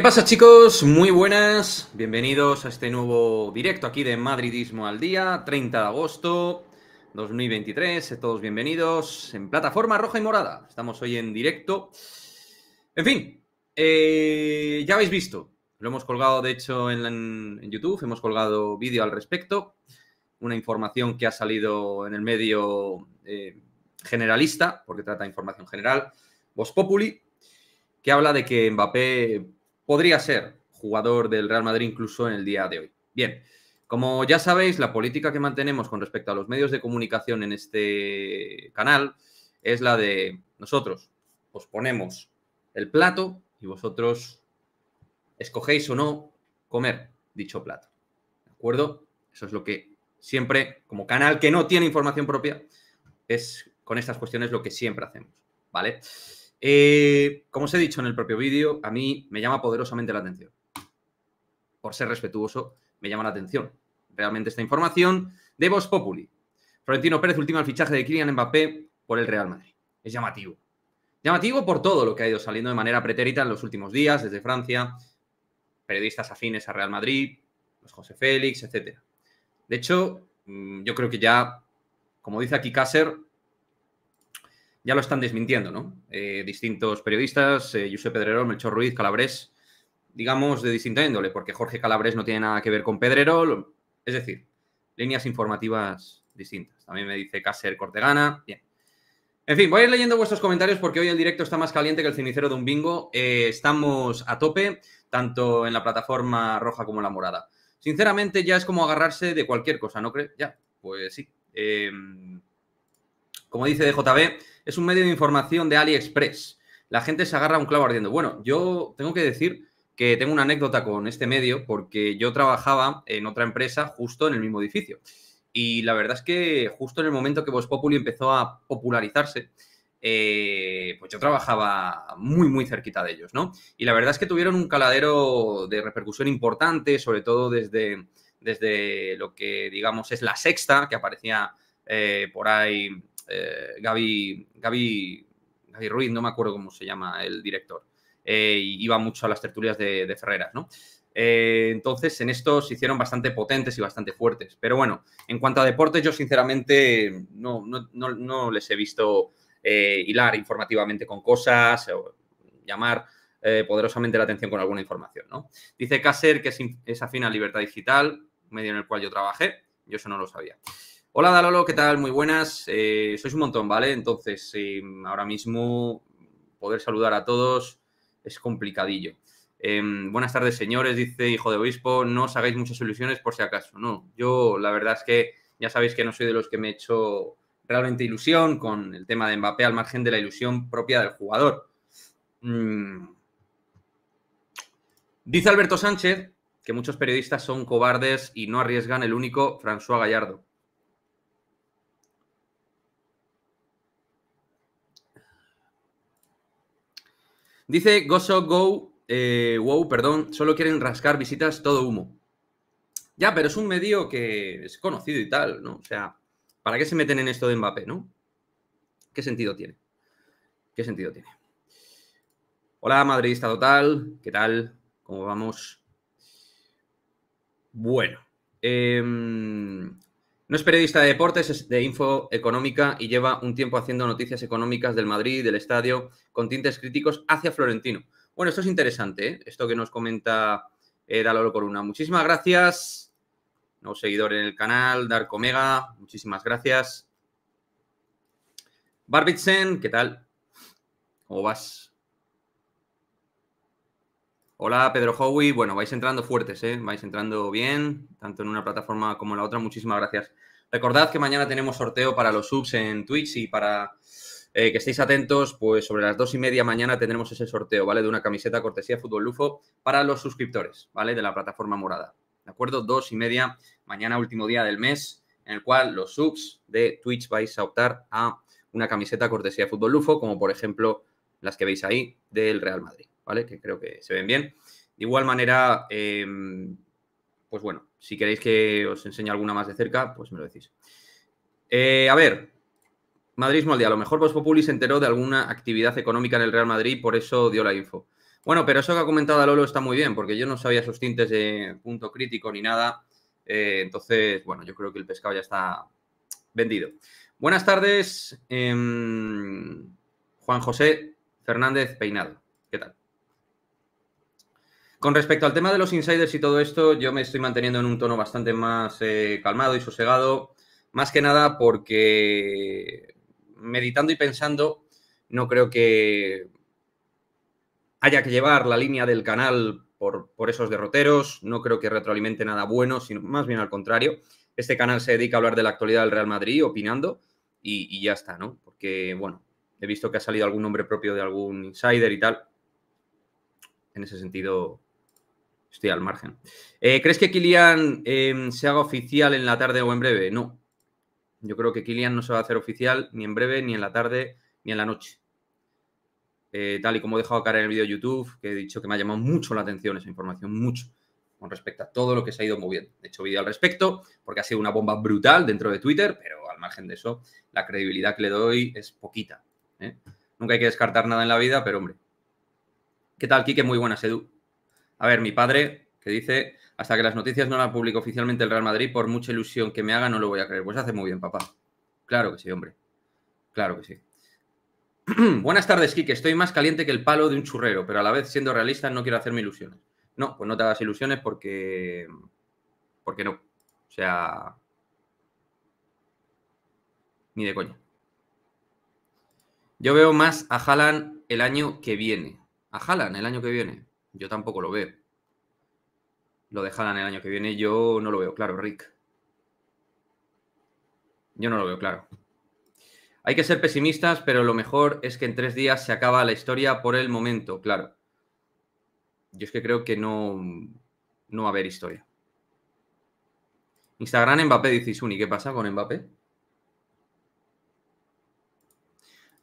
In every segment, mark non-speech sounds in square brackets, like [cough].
¿Qué pasa chicos? Muy buenas, bienvenidos a este nuevo directo aquí de Madridismo al Día, 30 de agosto 2023, todos bienvenidos en plataforma roja y morada, estamos hoy en directo. En fin, eh, ya habéis visto, lo hemos colgado de hecho en, YouTube, hemos colgado vídeo al respecto, una información que ha salido en el medio eh, generalista, porque trata información general, vos Populi, que habla de que Mbappé podría ser jugador del Real Madrid incluso en el día de hoy. Bien, como ya sabéis, la política que mantenemos con respecto a los medios de comunicación en este canal es la de nosotros os ponemos el plato y vosotros escogéis o no comer dicho plato. ¿De acuerdo? Eso es lo que siempre, como canal que no tiene información propia, es con estas cuestiones lo que siempre hacemos. ¿Vale? Eh, como os he dicho en el propio vídeo, a mí me llama poderosamente la atención. Por ser respetuoso, me llama la atención realmente esta información de Vos Populi. Florentino Pérez último el fichaje de Kylian Mbappé por el Real Madrid. Es llamativo. Llamativo por todo lo que ha ido saliendo de manera pretérita en los últimos días desde Francia, periodistas afines a Real Madrid, los pues José Félix, etc. De hecho, mm, yo creo que ya, como dice aquí Kasser ya lo están desmintiendo, ¿no? Eh, distintos periodistas, eh, Pedrerol, Melchor Ruiz, Calabrés, digamos de distinta índole, porque Jorge Calabrés no tiene nada que ver con Pedrerol, es decir, líneas informativas distintas. También me dice Kasser Cortegana, bien. En fin, voy a ir leyendo vuestros comentarios porque hoy el directo está más caliente que el cenicero de un bingo. Eh, estamos a tope, tanto en la plataforma roja como en la morada. Sinceramente, ya es como agarrarse de cualquier cosa, ¿no crees? Ya, pues sí. Eh, como dice DJB, es un medio de información de AliExpress. La gente se agarra un clavo ardiendo. Bueno, yo tengo que decir que tengo una anécdota con este medio porque yo trabajaba en otra empresa justo en el mismo edificio. Y la verdad es que justo en el momento que Vox Populi empezó a popularizarse, eh, pues yo trabajaba muy, muy cerquita de ellos, ¿no? Y la verdad es que tuvieron un caladero de repercusión importante, sobre todo desde, desde lo que, digamos, es la sexta, que aparecía eh, por ahí eh, Gaby, Gaby, Ruiz, no me acuerdo cómo se llama el director, eh, iba mucho a las tertulias de, Ferreras, ¿no? Eh, entonces, en esto se hicieron bastante potentes y bastante fuertes. Pero bueno, en cuanto a deportes, yo sinceramente no, les he visto hilar informativamente con cosas, o llamar poderosamente la atención con alguna información, Dice Kasser que es, afina a Libertad Digital, medio en el cual yo trabajé, yo eso no lo sabía. Hola Dalolo, ¿qué tal? Muy buenas. Eh, sois un montón, ¿vale? Entonces, em, ahora mismo poder saludar a todos es complicadillo. Em, buenas tardes, señores, dice hijo de obispo. No os hagáis muchas ilusiones por si acaso. No, yo la verdad es que ya sabéis que no soy de los que me he hecho realmente ilusión con el tema de Mbappé al margen de la ilusión propia del jugador. Mm. Dice Alberto Sánchez que muchos periodistas son cobardes y no arriesgan el único François Gallardo. Dice Gozo Go, eh, wow, perdón, solo quieren rascar visitas todo humo. Ya, pero es un medio que es conocido y tal, ¿no? O sea, ¿para qué se meten en esto de Mbappé, no? ¿Qué sentido tiene? ¿Qué sentido tiene? Hola, madridista total, ¿qué tal? ¿Cómo vamos? Bueno, eh, no es periodista de deportes, es de info económica y lleva un tiempo haciendo noticias económicas del Madrid, del estadio, con tintes críticos hacia Florentino. Bueno, esto es interesante, ¿eh? esto que nos comenta eh, Dalolo Coruna. Muchísimas gracias, nuevo seguidor en el canal, Dark Omega. muchísimas gracias. Barbitsen, ¿qué tal? ¿Cómo vas? Hola Pedro Howie, bueno, vais entrando fuertes, ¿eh? vais entrando bien, tanto en una plataforma como en la otra, muchísimas gracias. Recordad que mañana tenemos sorteo para los subs en Twitch y para eh, que estéis atentos, pues sobre las dos y media mañana tendremos ese sorteo, ¿vale? De una camiseta cortesía Fútbol Lufo para los suscriptores, ¿vale? De la plataforma morada, ¿de acuerdo? Dos y media, mañana último día del mes, en el cual los subs de Twitch vais a optar a una camiseta cortesía Fútbol Lufo, como por ejemplo las que veis ahí del Real Madrid. Que creo que se ven bien. De igual manera, em, pues bueno, si queréis que os enseñe alguna más de cerca, pues me lo decís. Eh, a ver, Madridismo al día. A lo mejor Vos Populi se enteró de alguna actividad económica en el Real Madrid, por eso dio la info. Bueno, pero eso que ha comentado Lolo está muy bien, porque yo no sabía sus tintes de punto crítico ni nada. Eh, entonces, bueno, yo creo que el pescado ya está vendido. Buenas tardes, em, Juan José Fernández Peinado. ¿Qué tal? Con respecto al tema de los insiders y todo esto, yo me estoy manteniendo en un tono bastante más eh, calmado y sosegado, más que nada porque meditando y pensando, no creo que haya que llevar la línea del canal por, por esos derroteros, no creo que retroalimente nada bueno, sino más bien al contrario. Este canal se dedica a hablar de la actualidad del Real Madrid, opinando, y, y ya está, ¿no? Porque, bueno, he visto que ha salido algún nombre propio de algún insider y tal. En ese sentido, Estoy al margen. Eh, ¿Crees que Kilian em, se haga oficial en la tarde o en breve? No. Yo creo que Kilian no se va a hacer oficial ni en breve, ni en la tarde, ni en la noche. Eh, tal y como he dejado cara en el vídeo de YouTube, que he dicho que me ha llamado mucho la atención esa información, mucho, con respecto a todo lo que se ha ido moviendo. He hecho vídeo al respecto, porque ha sido una bomba brutal dentro de Twitter, pero al margen de eso, la credibilidad que le doy es poquita. ¿eh? Nunca hay que descartar nada en la vida, pero hombre. ¿Qué tal, Kike? Muy buenas, Edu. A ver, mi padre, que dice, hasta que las noticias no las publique oficialmente el Real Madrid, por mucha ilusión que me haga, no lo voy a creer. Pues hace muy bien, papá. Claro que sí, hombre. Claro que sí. [clears throat] Buenas tardes, Kike. Estoy más caliente que el palo de un churrero, pero a la vez, siendo realista, no quiero hacerme ilusiones. No, pues no te hagas ilusiones porque. Porque no. O sea. Ni de coña. Yo veo más a Haaland el año que viene. A Haaland el año que viene. Yo tampoco lo veo. Lo dejarán el año que viene. Yo no lo veo claro, Rick. Yo no lo veo claro. Hay que ser pesimistas, pero lo mejor es que en tres días se acaba la historia por el momento, claro. Yo es que creo que no, no va a haber historia. Instagram Mbappé dice y ¿Qué pasa con Mbappé?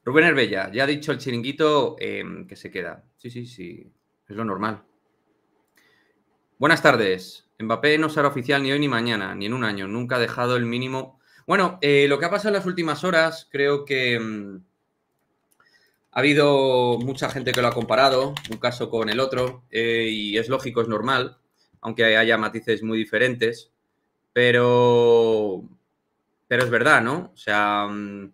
Rubén Herbella, ya ha dicho el chiringuito em, que se queda. Sí, sí, sí es lo normal. Buenas tardes. Mbappé no será oficial ni hoy ni mañana, ni en un año. Nunca ha dejado el mínimo. Bueno, eh, lo que ha pasado en las últimas horas, creo que mm, ha habido mucha gente que lo ha comparado, un caso con el otro, eh, y es lógico, es normal, aunque haya matices muy diferentes. Pero, pero es verdad, ¿no? O sea, mm,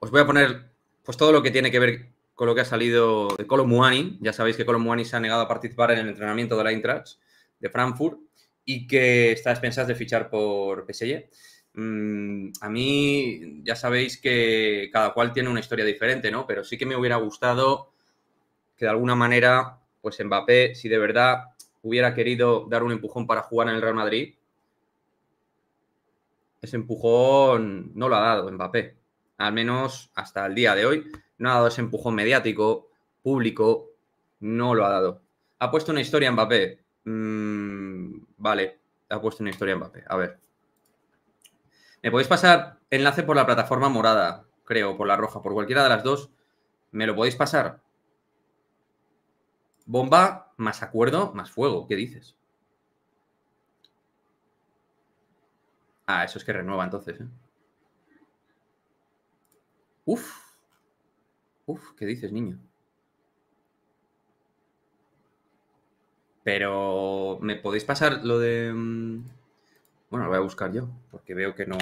os voy a poner pues todo lo que tiene que ver con lo que ha salido de Colomuani. Ya sabéis que Colomuani se ha negado a participar en el entrenamiento de la Eintracht de Frankfurt y que está a de fichar por PSG. Mm, a mí ya sabéis que cada cual tiene una historia diferente, ¿no? Pero sí que me hubiera gustado que de alguna manera, pues Mbappé, si de verdad hubiera querido dar un empujón para jugar en el Real Madrid, ese empujón no lo ha dado Mbappé, al menos hasta el día de hoy no ha dado ese empujón mediático, público, no lo ha dado. Ha puesto una historia en Mbappé. Mm, vale, ha puesto una historia en Mbappé. A ver. Me podéis pasar enlace por la plataforma morada, creo, por la roja, por cualquiera de las dos. ¿Me lo podéis pasar? Bomba más acuerdo más fuego. ¿Qué dices? Ah, eso es que renueva entonces. ¿eh? Uf. Uf, ¿qué dices, niño? Pero, ¿me podéis pasar lo de...? Mm? Bueno, lo voy a buscar yo, porque veo que no...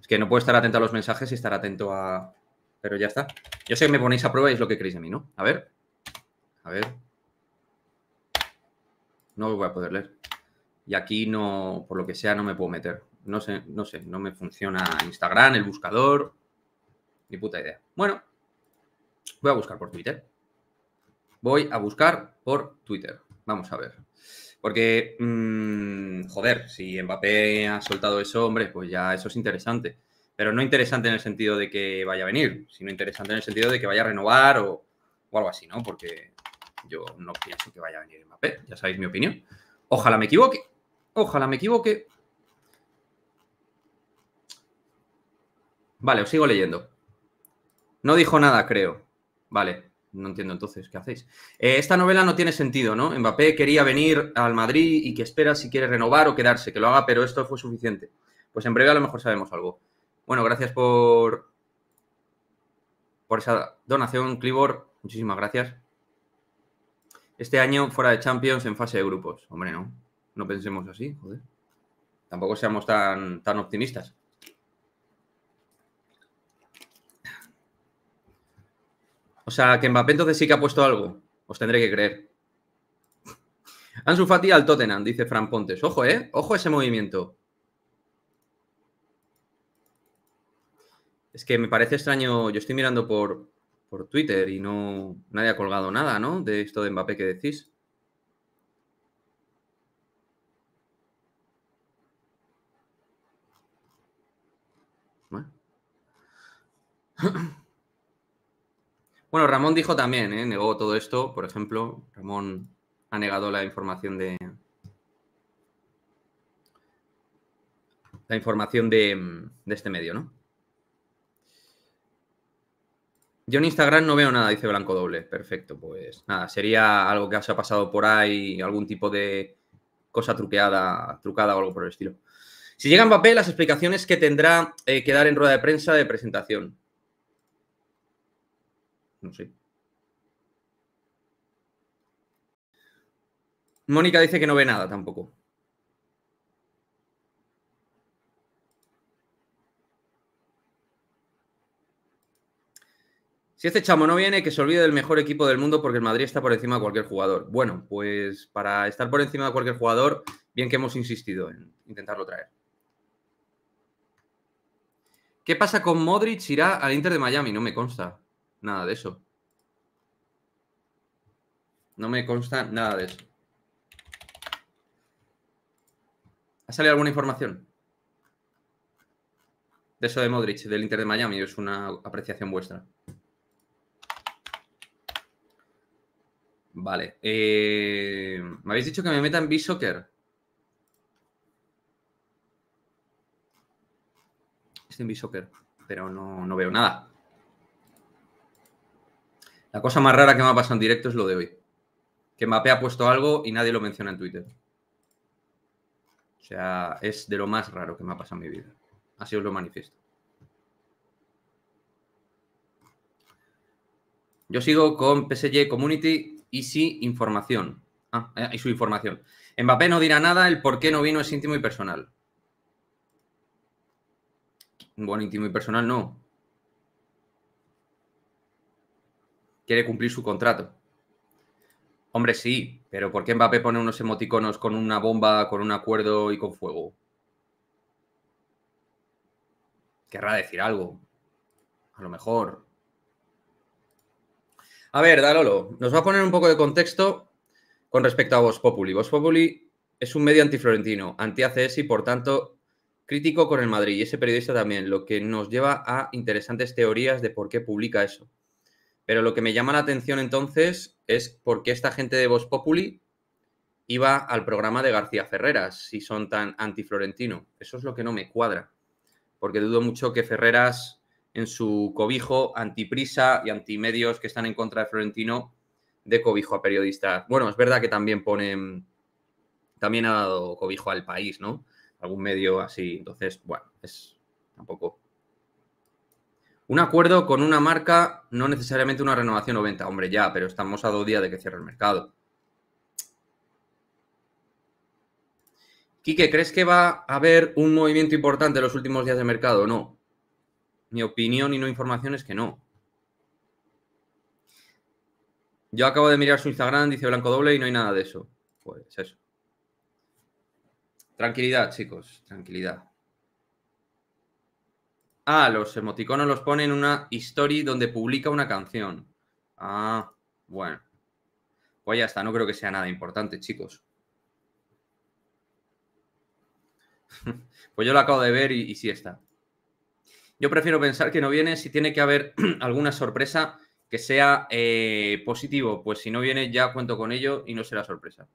Es que no puedo estar atento a los mensajes y estar atento a... Pero ya está. Yo sé que me ponéis a prueba y es lo que queréis de mí, ¿no? A ver. A ver. No lo voy a poder leer. Y aquí no, por lo que sea, no me puedo meter. No sé, no sé, no me funciona Instagram, el buscador. Ni puta idea. Bueno, voy a buscar por Twitter. Voy a buscar por Twitter. Vamos a ver. Porque, mm, joder, si Mbappé ha soltado eso, hombre, pues ya eso es interesante. Pero no interesante en el sentido de que vaya a venir, sino interesante en el sentido de que vaya a renovar o, o algo así, ¿no? Porque yo no pienso que vaya a venir Mbappé, ya sabéis mi opinión. Ojalá me equivoque, ojalá me equivoque. Vale, os sigo leyendo. No dijo nada, creo. Vale, no entiendo entonces qué hacéis. Eh, esta novela no tiene sentido, ¿no? Mbappé quería venir al Madrid y que espera si quiere renovar o quedarse, que lo haga, pero esto fue suficiente. Pues en breve a lo mejor sabemos algo. Bueno, gracias por, por esa donación, Clibor. Muchísimas gracias. Este año fuera de Champions en fase de grupos. Hombre, no. No pensemos así, joder. Tampoco seamos tan, tan optimistas. O sea, que Mbappé entonces sí que ha puesto algo. Os tendré que creer. Ansu Fati al Tottenham, dice Fran Pontes. Ojo, ¿eh? Ojo ese movimiento. Es que me parece extraño. Yo estoy mirando por, por Twitter y no nadie ha colgado nada, ¿no? De esto de Mbappé que decís. Bueno. [clears throat] Bueno, Ramón dijo también, ¿eh? negó todo esto. Por ejemplo, Ramón ha negado la información de. La información mm, de, este medio, ¿no? Yo en Instagram no veo nada, dice Blanco Doble. Perfecto, pues nada, sería algo que se ha pasado por ahí, algún tipo de cosa truqueada, trucada o algo por el estilo. Si llega en papel, las explicaciones que tendrá eh, que dar en rueda de prensa de presentación. No sé. Mónica dice que no ve nada tampoco. Si este chamo no viene, que se olvide del mejor equipo del mundo porque el Madrid está por encima de cualquier jugador. Bueno, pues para estar por encima de cualquier jugador, bien que hemos insistido en intentarlo traer. ¿Qué pasa con Modric? ¿Irá al Inter de Miami? No me consta nada de eso. No me consta nada de eso. ¿Ha salido alguna información? De eso de Modric, del Inter de Miami, es una apreciación vuestra. Vale. Eh, me habéis dicho que me meta en b Estoy en b pero no, no veo nada. La cosa más rara que me ha pasado en directo es lo de hoy. Que Mbappé ha puesto algo y nadie lo menciona en Twitter. O sea, es de lo más raro que me ha pasado en mi vida. Así os lo manifiesto. Yo sigo con PSG Community y sí información. Ah, eh, y su información. Mbappé no dirá nada, el por qué no vino es íntimo y personal. Bueno, íntimo y personal no. quiere cumplir su contrato. Hombre, sí, pero ¿por qué Mbappé pone unos emoticonos con una bomba, con un acuerdo y con fuego? Querrá decir algo. A lo mejor. A ver, Dalolo, nos va a poner un poco de contexto con respecto a vos Populi. Vos Populi es un medio antiflorentino, anti-ACS y por tanto crítico con el Madrid. Y ese periodista también, lo que nos lleva a interesantes teorías de por qué publica eso. Pero lo que me llama la atención entonces es por qué esta gente de Vos Populi iba al programa de García Ferreras si son tan anti-florentino. Eso es lo que no me cuadra, porque dudo mucho que Ferreras en su cobijo antiprisa y antimedios que están en contra de Florentino de cobijo a periodistas. Bueno, es verdad que también ponen, también ha dado cobijo al país, ¿no? Algún medio así. Entonces, bueno, es tampoco. Un acuerdo con una marca, no necesariamente una renovación o venta. Hombre, ya, pero estamos a dos días de que cierre el mercado. Quique, ¿crees que va a haber un movimiento importante en los últimos días de mercado? No. Mi opinión y no información es que no. Yo acabo de mirar su Instagram, dice Blanco Doble y no hay nada de eso. Pues eso. Tranquilidad, chicos, tranquilidad. Ah, los emoticonos los pone en una story donde publica una canción. Ah, bueno. Pues ya está, no creo que sea nada importante, chicos. [laughs] pues yo lo acabo de ver y, sí está. Yo prefiero pensar que no viene si tiene que haber [clears throat] alguna sorpresa que sea eh, positivo. Pues si no viene, ya cuento con ello y no será sorpresa.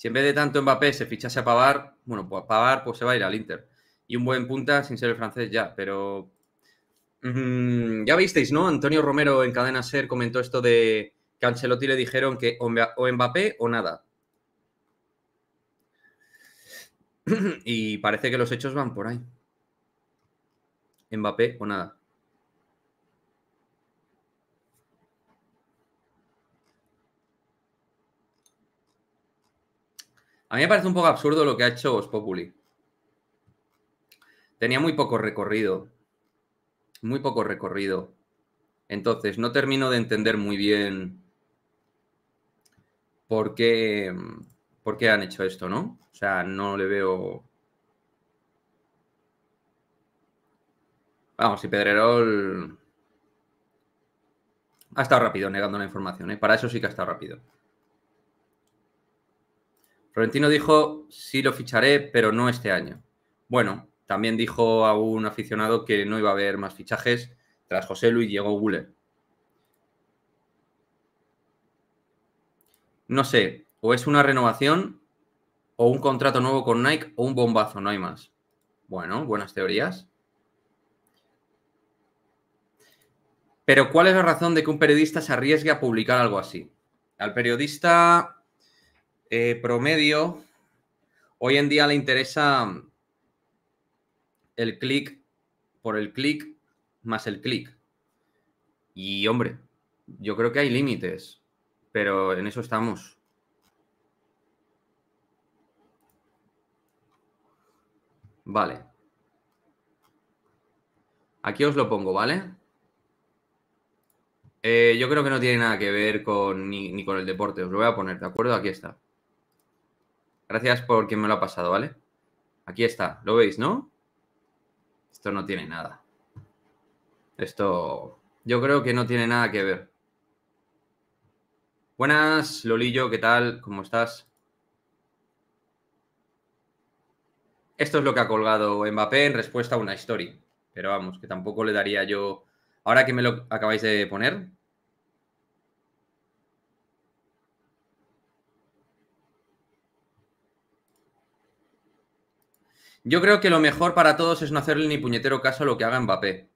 Si en vez de tanto Mbappé se fichase a Pavar, bueno, pues Pavar pues se va a ir al Inter. Y un buen punta sin ser el francés ya, pero... Mm, ya visteis, ¿no? Antonio Romero en Cadena Ser comentó esto de que a Ancelotti le dijeron que o Mbappé o nada. [clears throat] y parece que los hechos van por ahí. Mbappé o nada. A mí me parece un poco absurdo lo que ha hecho Os Populi. Tenía muy poco recorrido. Muy poco recorrido. Entonces, no termino de entender muy bien por qué, por qué han hecho esto, ¿no? O sea, no le veo. Vamos, si Pedrerol ha estado rápido negando la información, ¿eh? Para eso sí que ha estado rápido. Florentino dijo, sí lo ficharé, pero no este año. Bueno, también dijo a un aficionado que no iba a haber más fichajes tras José Luis Diego Guller. No sé, o es una renovación o un contrato nuevo con Nike o un bombazo, no hay más. Bueno, buenas teorías. Pero ¿cuál es la razón de que un periodista se arriesgue a publicar algo así? Al periodista eh, promedio, hoy en día le interesa mm, el clic por el clic más el clic. Y hombre, yo creo que hay límites, pero en eso estamos. Vale. Aquí os lo pongo, ¿vale? Eh, yo creo que no tiene nada que ver con, ni con el deporte. Os lo voy a poner, ¿de acuerdo? Aquí está. Gracias por quien me lo ha pasado, ¿vale? Aquí está, ¿lo veis, no? Esto no tiene nada. Esto yo creo que no tiene nada que ver. Buenas, Lolillo, ¿qué tal? ¿Cómo estás? Esto es lo que ha colgado Mbappé en respuesta a una historia Pero vamos, que tampoco le daría yo. Ahora que me lo acabáis de poner, Yo creo que lo mejor para todos es no hacerle ni puñetero caso a lo que haga Mbappé.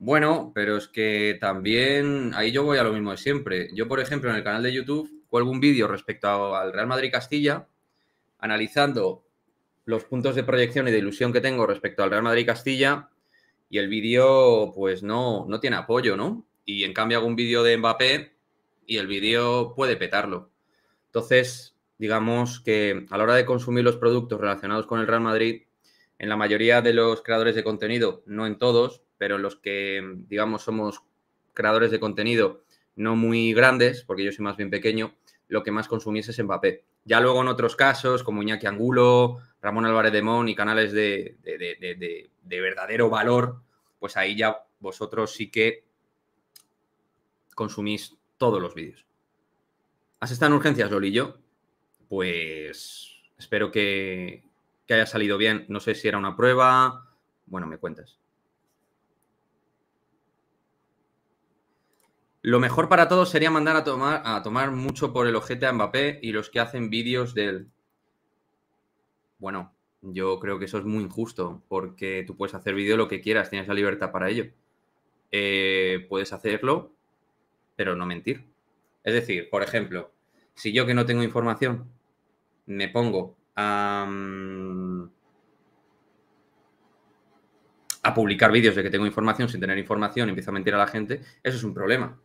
Bueno, pero es que también ahí yo voy a lo mismo de siempre. Yo, por ejemplo, en el canal de YouTube cuelgo un vídeo respecto al Real Madrid Castilla, analizando los puntos de proyección y de ilusión que tengo respecto al Real Madrid Castilla, y el vídeo, pues no, no tiene apoyo, ¿no? Y en cambio hago un vídeo de Mbappé y el vídeo puede petarlo. Entonces, digamos que a la hora de consumir los productos relacionados con el Real Madrid, en la mayoría de los creadores de contenido, no en todos, pero en los que, mm, digamos, somos creadores de contenido no muy grandes, porque yo soy más bien pequeño, lo que más consumís es Mbappé. Ya luego en otros casos, como Iñaki Angulo, Ramón Álvarez de Mon y canales de, de verdadero valor, pues ahí ya vosotros sí que consumís todos los vídeos. ¿Has estado en urgencias, Lolillo? pues espero que, haya salido bien. No sé si era una prueba. Bueno, me cuentas. Lo mejor para todos sería mandar a tomar, a tomar mucho por el ojete a Mbappé y los que hacen vídeos de él. Bueno, yo creo que eso es muy injusto, porque tú puedes hacer vídeo lo que quieras, tienes la libertad para ello. Eh, puedes hacerlo, pero no mentir. Es decir, por ejemplo, si yo que no tengo información me pongo mm, a, publicar vídeos de que tengo información sin tener información y empiezo a mentir a la gente, eso es un problema.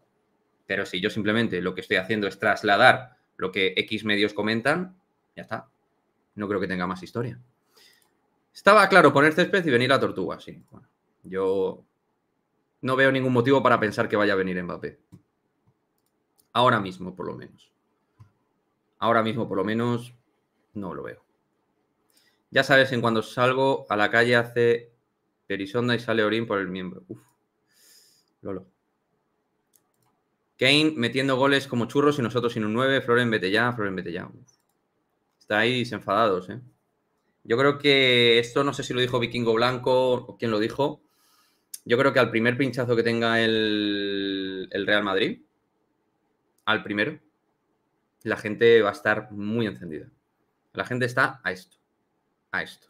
Pero si yo simplemente lo que estoy haciendo es trasladar lo que X medios comentan, ya está. No creo que tenga más historia. Estaba claro poner césped y venir a tortuga, sí. yo no veo ningún motivo para pensar que vaya a venir Mbappé. Ahora mismo, por lo menos. Ahora mismo, por lo menos, no lo veo. Ya sabes, en cuando salgo a la calle hace perisonda y sale orín por el miembro. Uf. Lolo. Kane metiendo goles como churros y nosotros sin un 9. Floren, vete ya, Floren, vete Está ahí desenfadados, ¿eh? Yo creo que esto, no sé si lo dijo Vikingo Blanco o quién lo dijo. Yo creo que al primer pinchazo que tenga el, el Real Madrid, al primero, la gente va a estar muy encendida. La gente está a esto, a esto.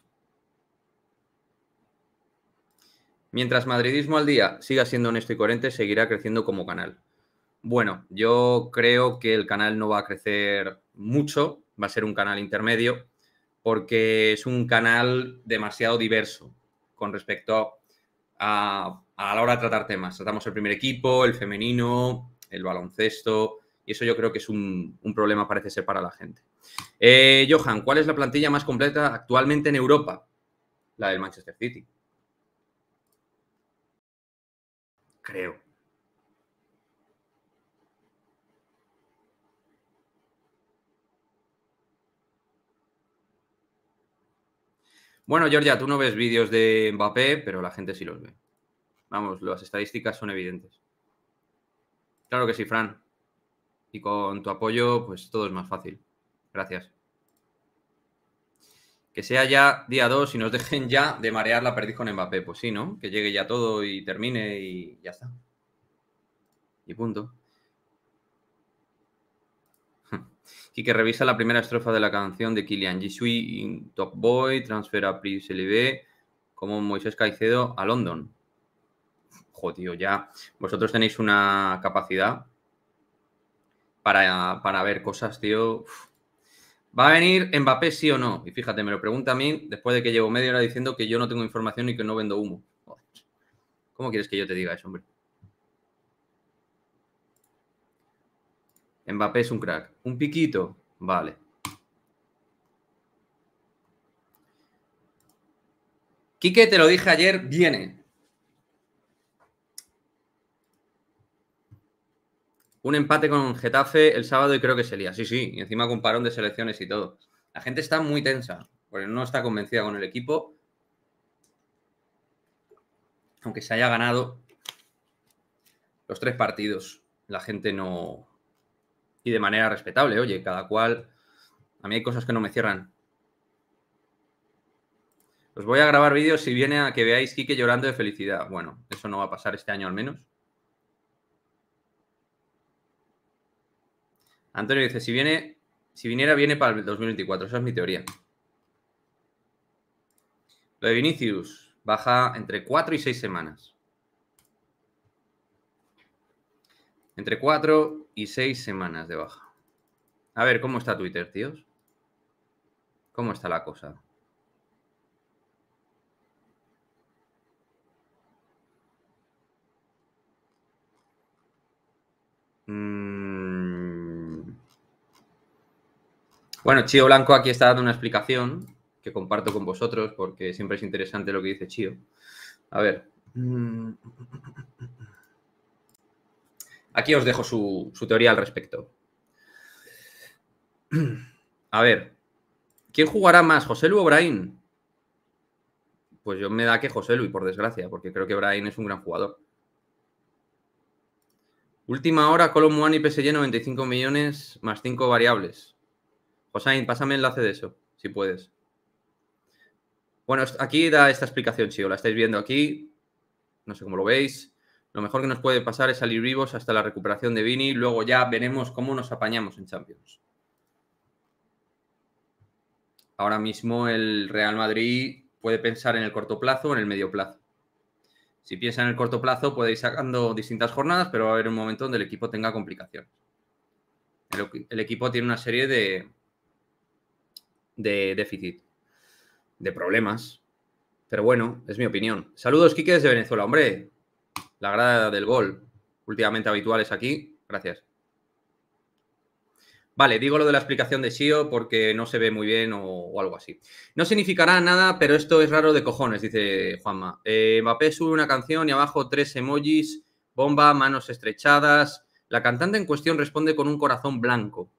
Mientras Madridismo al Día siga siendo honesto y coherente, seguirá creciendo como canal. Bueno, yo creo que el canal no va a crecer mucho, va a ser un canal intermedio, porque es un canal demasiado diverso con respecto a, a la hora de tratar temas. Tratamos el primer equipo, el femenino, el baloncesto, eso yo creo que es un, problema, parece ser, para la gente. Eh, Johan, ¿cuál es la plantilla más completa actualmente en Europa? La del Manchester City. Creo. Bueno, Georgia, tú no ves vídeos de Mbappé, pero la gente sí los ve. Vamos, las estadísticas son evidentes. Claro que sí, Fran y con tu apoyo, pues todo es más fácil. Gracias. Que sea ya día 2 y nos [laughs] dejen ya de marear la perdiz con Mbappé. Pues sí, ¿no? Que llegue ya todo y termine y ya está. Y punto. Y [laughs] que revisa la primera estrofa de la canción de Kilian. Jisui Top Boy, transfer a LB, como Moisés Caicedo a London. Joder, ya. Vosotros tenéis una capacidad para, ver cosas, tío. ¿Va a venir Mbappé sí o no? Y fíjate, me lo pregunta a mí después de que llevo media hora diciendo que yo no tengo información y que no vendo humo. ¿Cómo quieres que yo te diga eso, hombre? Mbappé es un crack. ¿Un piquito? Vale. Quique, te lo dije ayer, viene. un empate con Getafe el sábado y creo que sería así Sí, sí, y encima con parón de selecciones y todo. La gente está muy tensa, porque no está convencida con el equipo. Aunque se haya ganado los tres partidos, la gente no... Y de manera respetable, oye, cada cual... A mí hay cosas que no me cierran. Os voy a grabar vídeos si viene a que veáis Quique llorando de felicidad. Bueno, eso no va a pasar este año al menos. Antonio dice, si viene, si viniera, viene para el 2024. Esa es mi teoría. Lo de Vinicius baja entre 4 y 6 semanas. Entre 4 y 6 semanas de baja. A ver, ¿cómo está Twitter, tíos? ¿Cómo está la cosa? Mmm Bueno, Chío Blanco aquí está dando una explicación que comparto con vosotros porque siempre es interesante lo que dice Chío. A ver. Aquí os dejo su, teoría al respecto. A ver. ¿Quién jugará más, José Luis o Brain? Pues yo me da que José Luis, por desgracia, porque creo que Brain es un gran jugador. Última hora, y PSG 95 millones más 5 variables. Josain, pásame el enlace de eso, si puedes. Bueno, aquí da esta explicación, si la estáis viendo aquí, no sé cómo lo veis. Lo mejor que nos puede pasar es salir vivos hasta la recuperación de Vini, luego ya veremos cómo nos apañamos en Champions. Ahora mismo el Real Madrid puede pensar en el corto plazo o en el medio plazo. Si piensa en el corto plazo, podéis sacando distintas jornadas, pero va a haber un momento donde el equipo tenga complicaciones. el equipo tiene una serie de, de déficit, de problemas. Pero bueno, es mi opinión. Saludos, Quique, desde Venezuela. Hombre, la grada del gol, últimamente habituales aquí. Gracias. Vale, digo lo de la explicación de Chio porque no se ve muy bien o, algo así. No significará nada, pero esto es raro de cojones, dice Juanma. Eh, Mbappé sube una canción y abajo tres emojis, bomba, manos estrechadas. La cantante en cuestión responde con un corazón blanco.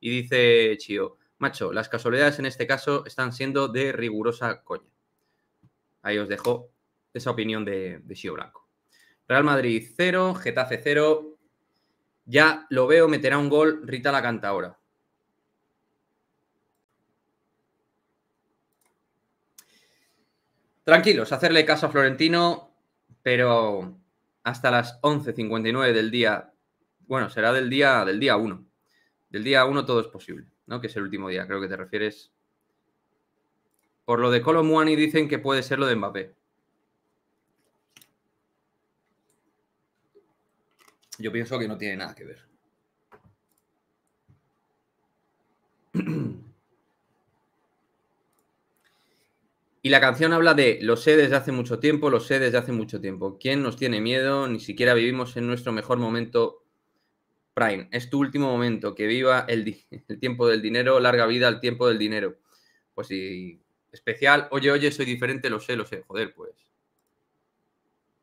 Y dice Chio, Macho, las casualidades en este caso están siendo de rigurosa coña. Ahí os dejo esa opinión de, de Blanco. Real Madrid 0, Getafe 0. Ya lo veo, meterá un gol Rita la canta ahora. Tranquilos, hacerle caso a Florentino, pero hasta las 11.59 del día, bueno, será del día del día 1. Del día 1 todo es posible. ¿no? Que es el último día, creo que te refieres. Por lo de Colomwani dicen que puede ser lo de Mbappé. Yo pienso que no tiene nada que ver. [clears throat] Y la canción habla de lo sé desde hace mucho tiempo, lo sé desde hace mucho tiempo. ¿Quién nos tiene miedo? Ni siquiera vivimos en nuestro mejor momento Brian, es tu último momento, que viva el, tiempo del dinero, larga vida al tiempo del dinero. Pues sí, especial, oye, oye, soy diferente, lo sé, lo sé, joder, pues.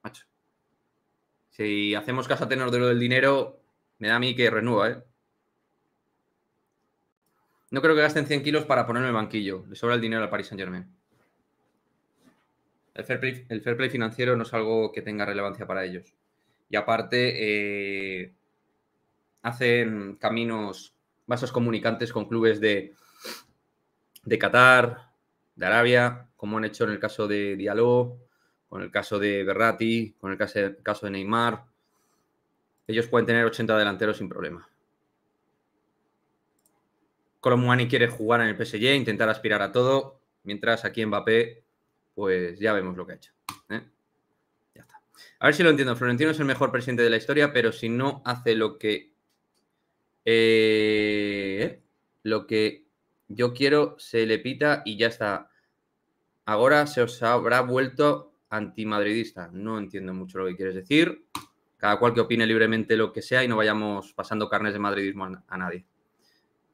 Macho. Si hacemos caso a tenor de lo del dinero, me da a mí que renueva, ¿eh? No creo que gasten 100 kilos para ponerme el banquillo. Le sobra el dinero al Paris Saint Germain. El fair, play, el fair play financiero no es algo que tenga relevancia para ellos. Y aparte, eh, hacen caminos, vasos comunicantes con clubes de, de Qatar, de Arabia, como han hecho en el caso de Diallo, con el caso de Berrati, con el caso, de Neymar. Ellos pueden tener 80 delanteros sin problema. Colomuani quiere jugar en el PSG, intentar aspirar a todo, mientras aquí Mbappé, pues ya vemos lo que ha hecho. ¿eh? Ya está. A ver si lo entiendo. Florentino es el mejor presidente de la historia, pero si no hace lo que eh, lo que yo quiero se le pita y ya está. Ahora se os habrá vuelto antimadridista. No entiendo mucho lo que quieres decir. Cada cual que opine libremente lo que sea y no vayamos pasando carnes de madridismo a nadie.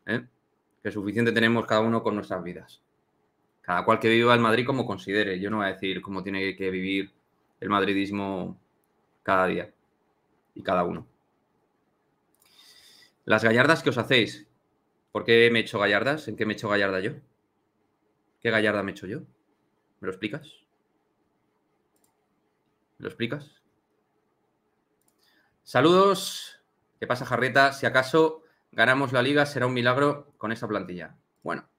¿Eh? Que suficiente tenemos cada uno con nuestras vidas. Cada cual que viva el Madrid como considere. Yo no voy a decir cómo tiene que vivir el madridismo cada día y cada uno. Las gallardas que os hacéis. ¿Por qué me he hecho gallardas? ¿En qué me he hecho gallarda yo? ¿Qué gallarda me he hecho yo? ¿Me lo explicas? ¿Me lo explicas? Saludos. ¿Qué pasa, Jarreta? Si acaso ganamos la liga, será un milagro con esta plantilla. Bueno,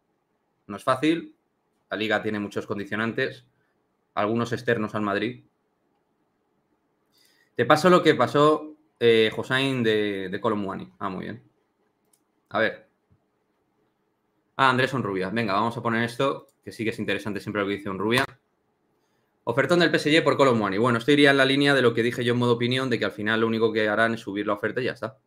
no es fácil. La liga tiene muchos condicionantes, algunos externos al Madrid. Te paso lo que pasó eh, de, de Ah, muy bien. A ver. Ah, Andrés Onrubia. Venga, vamos a poner esto, que sí que es interesante siempre lo que dice Onrubia. Ofertón del PSG por Colomwani. Bueno, esto iría en la línea de lo que dije yo en modo opinión, de que al final lo único que harán es subir la oferta y ya está.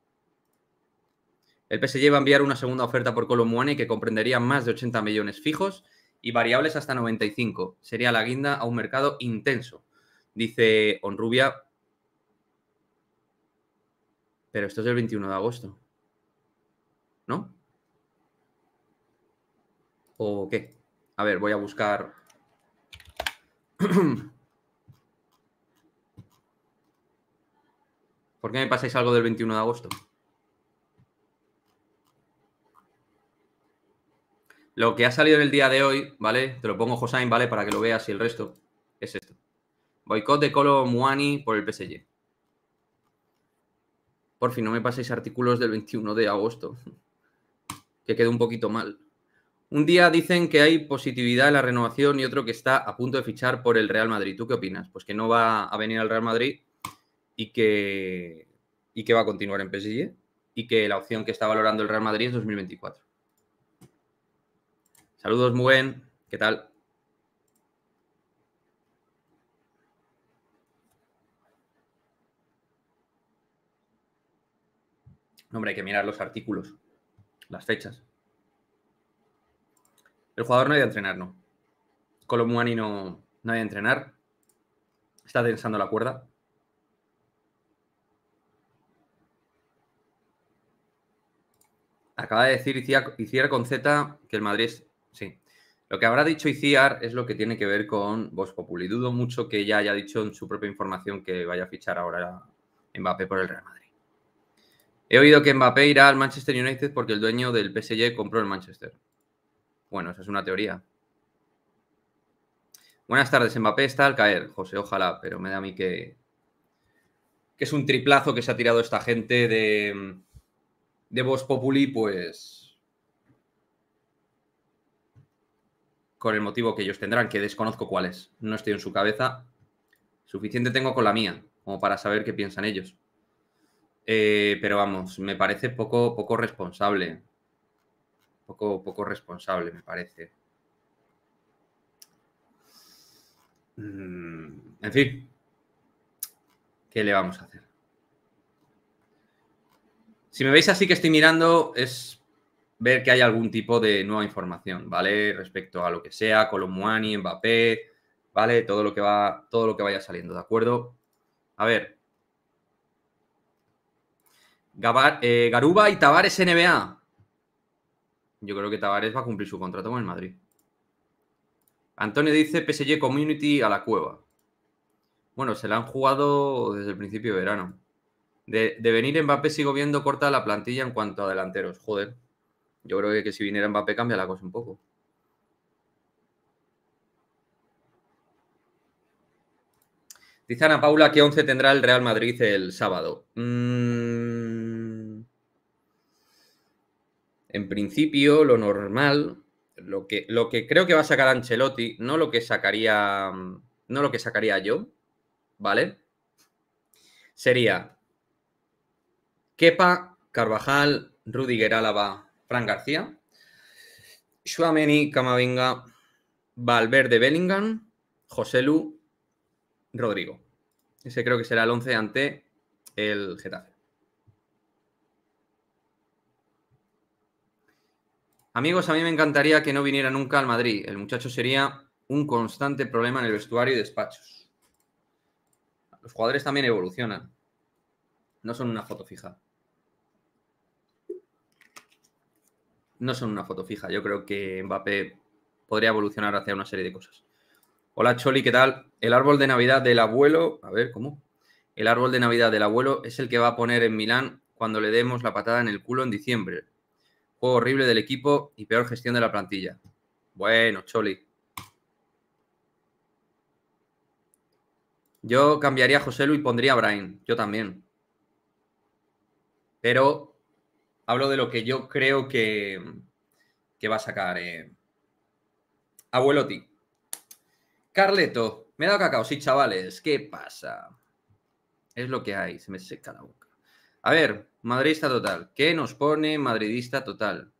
El PSG va a enviar una segunda oferta por Colomwani que comprendería más de 80 millones fijos y variables hasta 95. Sería la guinda a un mercado intenso. Dice Onrubia, pero esto es el 21 de agosto. ¿No? ¿O qué? A ver, voy a buscar. [clears throat] ¿Por qué me pasáis algo del 21 de agosto? Lo que ha salido el día de hoy, ¿vale? Te lo pongo, Josain, ¿vale? Para que lo veas y el resto es esto. Boicot de Colo Muani por el PSG. Por fin no me paséis artículos del 21 de agosto, [laughs] que quedó un poquito mal. Un día dicen que hay positividad en la renovación y otro que está a punto de fichar por el Real Madrid. ¿Tú qué opinas? Pues que no va a venir al Real Madrid y que, y que va a continuar en PSG y que la opción que está valorando el Real Madrid es 2024. Saludos, buen, ¿Qué tal? hombre, hay que mirar los artículos, las fechas. El jugador no ha ido entrenar, no. Colomuani no, no ha entrenar. Está tensando la cuerda. Acaba de decir Iciar con Z que el Madrid es... Sí. Lo que habrá dicho Iciar es lo que tiene que ver con Vos Populi. Dudo mucho que ya haya dicho en su propia información que vaya a fichar ahora Mbappé por el Real Madrid. He oído que Mbappé irá al Manchester United porque el dueño del PSG compró el Manchester. Bueno, esa es una teoría. Buenas tardes, Mbappé está al caer, José, ojalá, pero me da a mí que, es un triplazo que se ha tirado esta gente de, de Vos Populi, pues con el motivo que ellos tendrán, que desconozco cuál es. No estoy en su cabeza. Suficiente tengo con la mía, como para saber qué piensan ellos. Eh, pero vamos, me parece poco, poco responsable. Poco, poco responsable, me parece. Mm, en fin, ¿qué le vamos a hacer? Si me veis así que estoy mirando, es ver que hay algún tipo de nueva información, ¿vale? Respecto a lo que sea, Colomboani, Mbappé, ¿vale? Todo lo que va, todo lo que vaya saliendo, ¿de acuerdo? A ver, eh, Garuba y Tavares NBA. Yo creo que Tavares va a cumplir su contrato con el Madrid. Antonio dice PSG Community a la cueva. Bueno, se la han jugado desde el principio de verano. De, venir Mbappé sigo viendo corta la plantilla en cuanto a delanteros. Joder. Yo creo que, si viniera Mbappé cambia la cosa un poco. Dice Paula que 11 tendrá el Real Madrid el sábado. mmm En principio, lo normal, lo que, lo que creo que va a sacar Ancelotti, no lo que sacaría, no lo que sacaría yo, ¿vale? Sería Kepa, Carvajal, Rudiger Álava, Fran García, Schwameni, Camavinga, Valverde, Bellingham, José Lu, Rodrigo. Ese creo que será el once ante el Getafe. Amigos, a mí me encantaría que no viniera nunca al Madrid. El muchacho sería un constante problema en el vestuario y despachos. Los jugadores también evolucionan. No son una foto fija. No son una foto fija. Yo creo que Mbappé podría evolucionar hacia una serie de cosas. Hola Choli, ¿qué tal? El árbol de Navidad del abuelo. A ver, ¿cómo? El árbol de Navidad del abuelo es el que va a poner en Milán cuando le demos la patada en el culo en diciembre. Juego horrible del equipo y peor gestión de la plantilla. Bueno, Choli. Yo cambiaría a José Luis y pondría a Brian. Yo también. Pero hablo de lo que yo creo que, que va a sacar. Eh, Abueloti. Carleto. Me he dado cacao. Sí, chavales. ¿Qué pasa? Es lo que hay. Se me seca la boca. A ver, madridista total. ¿Qué nos pone madridista total?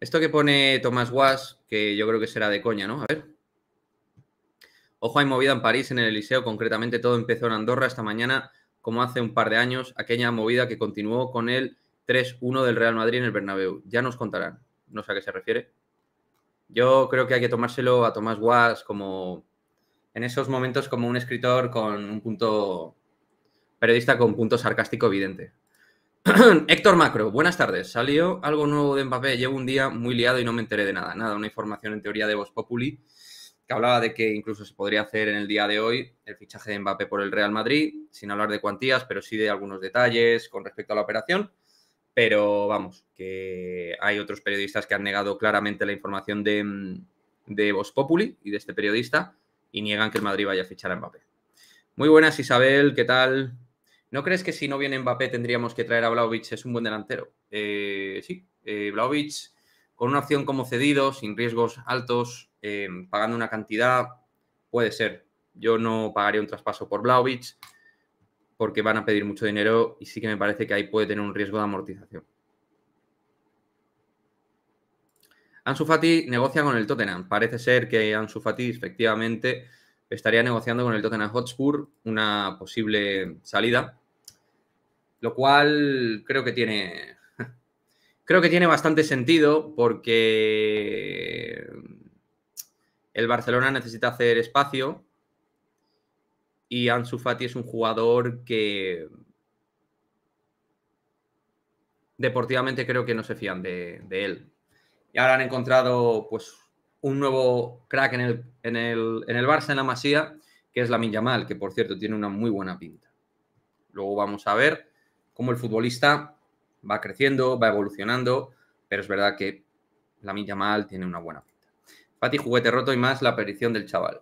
Esto que pone Tomás Guas, que yo creo que será de coña, ¿no? A ver. Ojo, hay movida en París, en el Eliseo. Concretamente, todo empezó en Andorra esta mañana, como hace un par de años, aquella movida que continuó con el 3-1 del Real Madrid en el Bernabéu. Ya nos contarán. No sé a qué se refiere. Yo creo que hay que tomárselo a Tomás Guas como en esos momentos como un escritor con un punto periodista con punto sarcástico evidente. [clears throat] Héctor Macro, buenas tardes. ¿Salió algo nuevo de Mbappé? Llevo un día muy liado y no me enteré de nada. Nada, una información en teoría de voz Populi que hablaba de que incluso se podría hacer en el día de hoy el fichaje de Mbappé por el Real Madrid, sin hablar de cuantías, pero sí de algunos detalles con respecto a la operación pero vamos, que hay otros periodistas que han negado claramente la información de, mm, de Populi y de este periodista y niegan que el Madrid vaya a fichar a Mbappé. Muy buenas, Isabel, ¿qué tal? ¿No crees que si no viene Mbappé tendríamos que traer a Vlaovic? Es un buen delantero. Eh, sí, eh, con una opción como cedido, sin riesgos altos, eh, pagando una cantidad, puede ser. Yo no pagaría un traspaso por Vlaovic porque van a pedir mucho dinero y sí que me parece que ahí puede tener un riesgo de amortización. Ansu Fati negocia con el Tottenham. Parece ser que Ansu Fati efectivamente estaría negociando con el Tottenham Hotspur una posible salida, lo cual creo que tiene [laughs] creo que tiene bastante sentido porque el Barcelona necesita hacer espacio y Ansu Fati es un jugador que deportivamente creo que no se fían de, él. Y ahora han encontrado pues, un nuevo crack en el, en el, Barça, en la Masía, que es la Mal, que por cierto tiene una muy buena pinta. Luego vamos a ver cómo el futbolista va creciendo, va evolucionando, pero es verdad que la Mal tiene una buena pinta. Fati, juguete roto y más la aparición del chaval.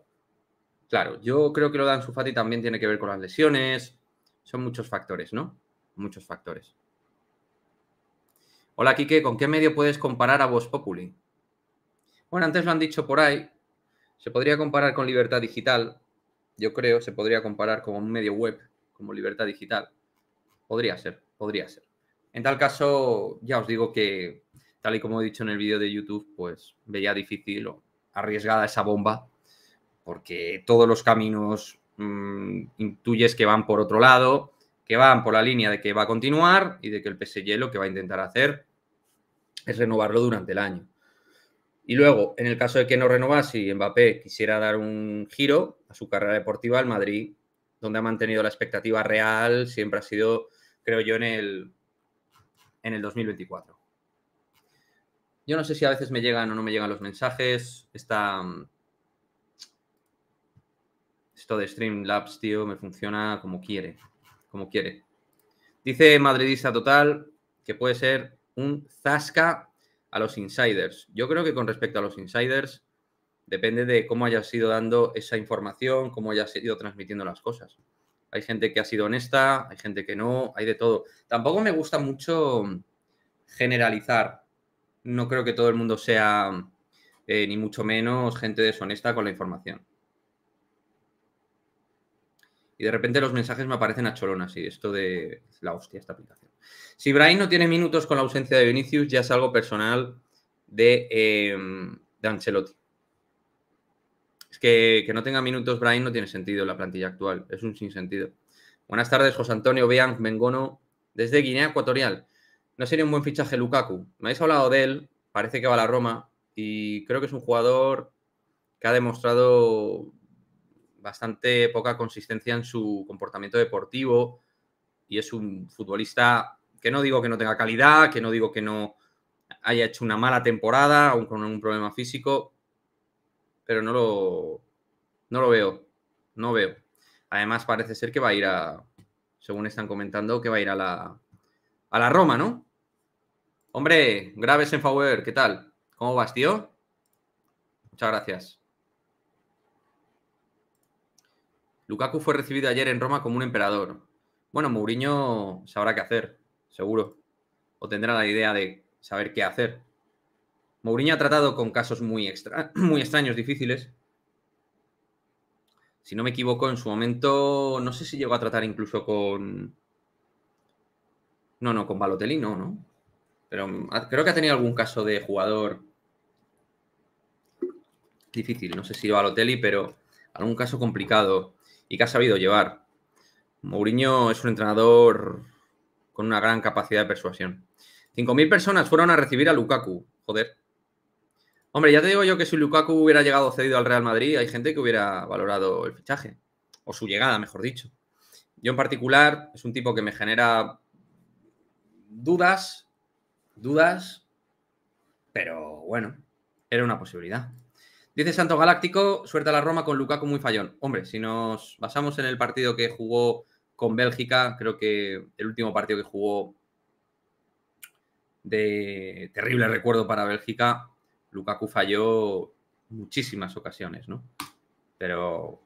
Claro, yo creo que lo de Ansu también tiene que ver con las lesiones. Son muchos factores, ¿no? Muchos factores. Hola, Quique, ¿con qué medio puedes comparar a Vos Populi? Bueno, antes lo han dicho por ahí. Se podría comparar con Libertad Digital. Yo creo, se podría comparar con un medio web como Libertad Digital. Podría ser, podría ser. En tal caso, ya os digo que, tal y como he dicho en el vídeo de YouTube, pues veía difícil o arriesgada esa bomba porque todos los caminos mm, intuyes que van por otro lado, que van por la línea de que va a continuar y de que el PSG lo que va a intentar hacer es renovarlo durante el año. Y luego, en el caso de que no renovase y Mbappé quisiera dar un giro a su carrera deportiva, el Madrid, donde ha mantenido la expectativa real, siempre ha sido, creo yo, en el, en el 2024. Yo no sé si a veces me llegan o no me llegan los mensajes. Está, mm, esto de Streamlabs, tío, me funciona como quiere. Como quiere. Dice Madridista Total que puede ser un zasca a los insiders. Yo creo que con respecto a los insiders, depende de cómo hayas ido dando esa información, cómo hayas ido transmitiendo las cosas. Hay gente que ha sido honesta, hay gente que no, hay de todo. Tampoco me gusta mucho generalizar. No creo que todo el mundo sea, eh, ni mucho menos, gente deshonesta con la información. Y de repente los mensajes me aparecen a cholonas y esto de la hostia esta aplicación. Si Brian no tiene minutos con la ausencia de Vinicius, ya es algo personal de, em, Ancelotti. Es que, que no tenga minutos Brian no tiene sentido la plantilla actual, es un sinsentido. Buenas tardes, José Antonio Bien, Mengono, desde Guinea Ecuatorial. No sería un buen fichaje Lukaku. Me habéis hablado de él, parece que va a la Roma y creo que es un jugador que ha demostrado bastante poca consistencia en su comportamiento deportivo y es un futbolista que no digo que no tenga calidad, que no digo que no haya hecho una mala temporada, aún con un problema físico, pero no lo, no lo veo, no veo. Además parece ser que va a ir a, según están comentando, que va a ir a la, a la Roma, ¿no? Hombre, Graves en favor, ¿qué tal? ¿Cómo vas, tío? Muchas gracias. Lukaku fue recibido ayer en Roma como un emperador. Bueno, Mourinho sabrá qué hacer, seguro. O tendrá la idea de saber qué hacer. Mourinho ha tratado con casos muy, [clears throat] extraños, difíciles. Si no me equivoco, en su momento, no sé si llegó a tratar incluso con... No, no, con Balotelli no, ¿no? Pero mm, creo que ha tenido algún caso de jugador difícil. No sé si Balotelli, pero algún caso complicado y que ha sabido llevar. Mourinho es un entrenador con una gran capacidad de persuasión. 5.000 personas fueron a recibir a Lukaku. Joder. Hombre, ya te digo yo que si Lukaku hubiera llegado cedido al Real Madrid, hay gente que hubiera valorado el fichaje. O su llegada, mejor dicho. Yo en particular es un tipo que me genera dudas, dudas, pero bueno, era una posibilidad. Dice Santos Galáctico, suelta la Roma con Lukaku muy fallón. Hombre, si nos basamos en el partido que jugó con Bélgica, creo que el último partido que jugó de terrible recuerdo para Bélgica, Lukaku falló muchísimas ocasiones, ¿no? Pero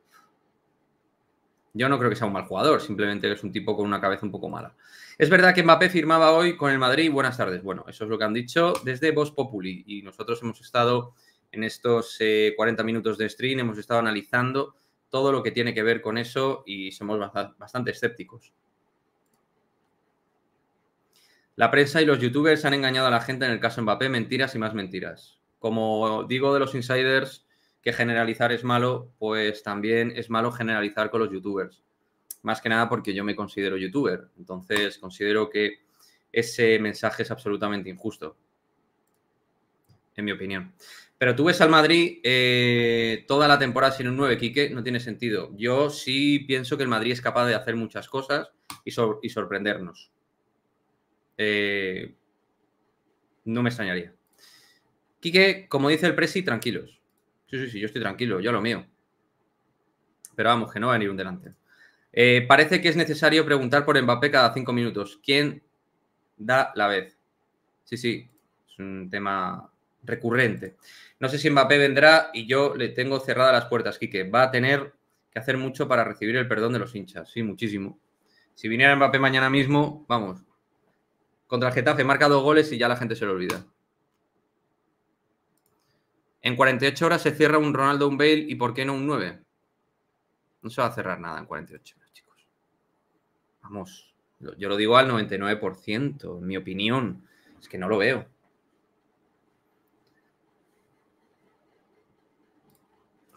yo no creo que sea un mal jugador, simplemente es un tipo con una cabeza un poco mala. Es verdad que Mbappé firmaba hoy con el Madrid. Buenas tardes. Bueno, eso es lo que han dicho desde Vos Populi y nosotros hemos estado en estos 40 eh, minutos de stream hemos estado analizando todo lo que tiene que ver con eso y somos bastante escépticos. La prensa y los youtubers han engañado a la gente en el caso Mbappé, mentiras y más mentiras. Como digo de los insiders que generalizar es malo, pues también es malo generalizar con los youtubers. Más que nada porque yo me considero youtuber, entonces considero que ese mensaje es absolutamente injusto, en mi opinión. Pero tú ves al Madrid eh, toda la temporada sin un 9, Quique, no tiene sentido. Yo sí pienso que el Madrid es capaz de hacer muchas cosas y, sorprendernos. Eh, no me extrañaría. Quique, como dice el Presi, tranquilos. Sí, sí, sí, yo estoy tranquilo, yo lo mío. Pero vamos, que no va a venir un delante. Eh, parece que es necesario preguntar por Mbappé cada cinco minutos. ¿Quién da la vez? Sí, sí, es un tema recurrente. No sé si Mbappé vendrá y yo le tengo cerradas las puertas, Quique. Va a tener que hacer mucho para recibir el perdón de los hinchas. Sí, muchísimo. Si viniera Mbappé mañana mismo, vamos. Contra el Getafe marca dos goles y ya la gente se lo olvida. En 48 horas se cierra un Ronaldo, un Bale y ¿por qué no un 9? No se va a cerrar nada en 48 horas, chicos. Vamos. Yo lo digo al 99%, en mi opinión. Es que no lo veo.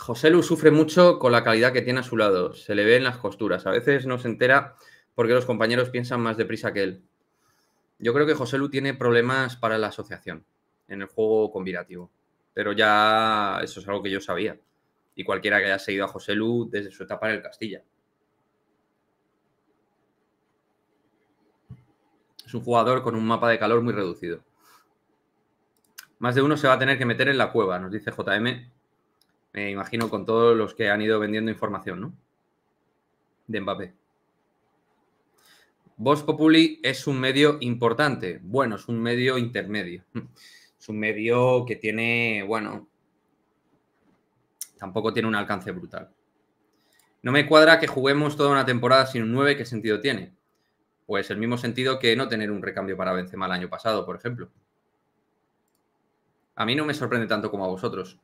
José Lu sufre mucho con la calidad que tiene a su lado. Se le ve en las costuras. A veces no se entera porque los compañeros piensan más deprisa que él. Yo creo que José Lu tiene problemas para la asociación en el juego combinativo. Pero ya eso es algo que yo sabía. Y cualquiera que haya seguido a José Lu desde su etapa en el Castilla. Es un jugador con un mapa de calor muy reducido. Más de uno se va a tener que meter en la cueva, nos dice JM, me imagino con todos los que han ido vendiendo información, ¿no? De Mbappé. Vos Populi es un medio importante. Bueno, es un medio intermedio. [laughs] Es un medio que tiene, bueno, tampoco tiene un alcance brutal. No me cuadra que juguemos toda una temporada sin un 9, ¿qué sentido tiene? Pues el mismo sentido que no tener un recambio para Benzema el año pasado, por ejemplo. A mí no me sorprende tanto como a vosotros.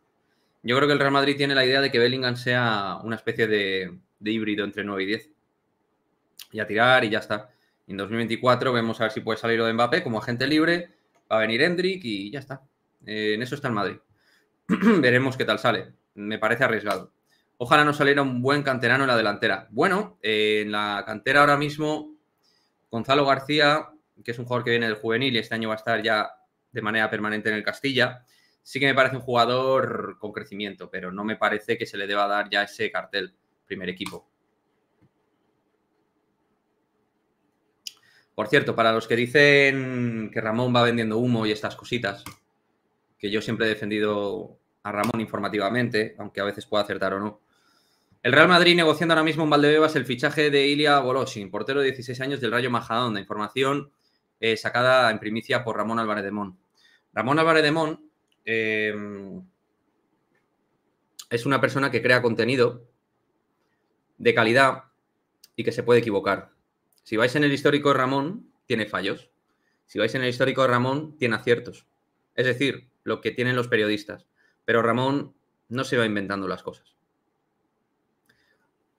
Yo creo que el Real Madrid tiene la idea de que Bellingham sea una especie de, híbrido entre 9 y 10. Y a tirar y ya está. En 2024 vemos a ver si puede salir lo de Mbappé como agente libre. Va a venir Hendrik y ya está. Eh, en eso está el Madrid. [clears throat] Veremos qué tal sale. Me parece arriesgado. Ojalá no saliera un buen canterano en la delantera. Bueno, eh, en la cantera ahora mismo, Gonzalo García, que es un jugador que viene del juvenil y este año va a estar ya de manera permanente en el Castilla sí que me parece un jugador con crecimiento, pero no me parece que se le deba dar ya ese cartel, primer equipo. Por cierto, para los que dicen que Ramón va vendiendo humo y estas cositas, que yo siempre he defendido a Ramón informativamente, aunque a veces pueda acertar o no. El Real Madrid negociando ahora mismo en Valdebebas el fichaje de Ilia Bolosi, portero de 16 años del Rayo Majadahonda. Información eh, sacada en primicia por Ramón Álvarez de Ramón Álvarez de Mon Em, es una persona que crea contenido de calidad y que se puede equivocar. Si vais en el histórico Ramón, tiene fallos. Si vais en el histórico Ramón, tiene aciertos. Es decir, lo que tienen los periodistas. Pero Ramón no se va inventando las cosas.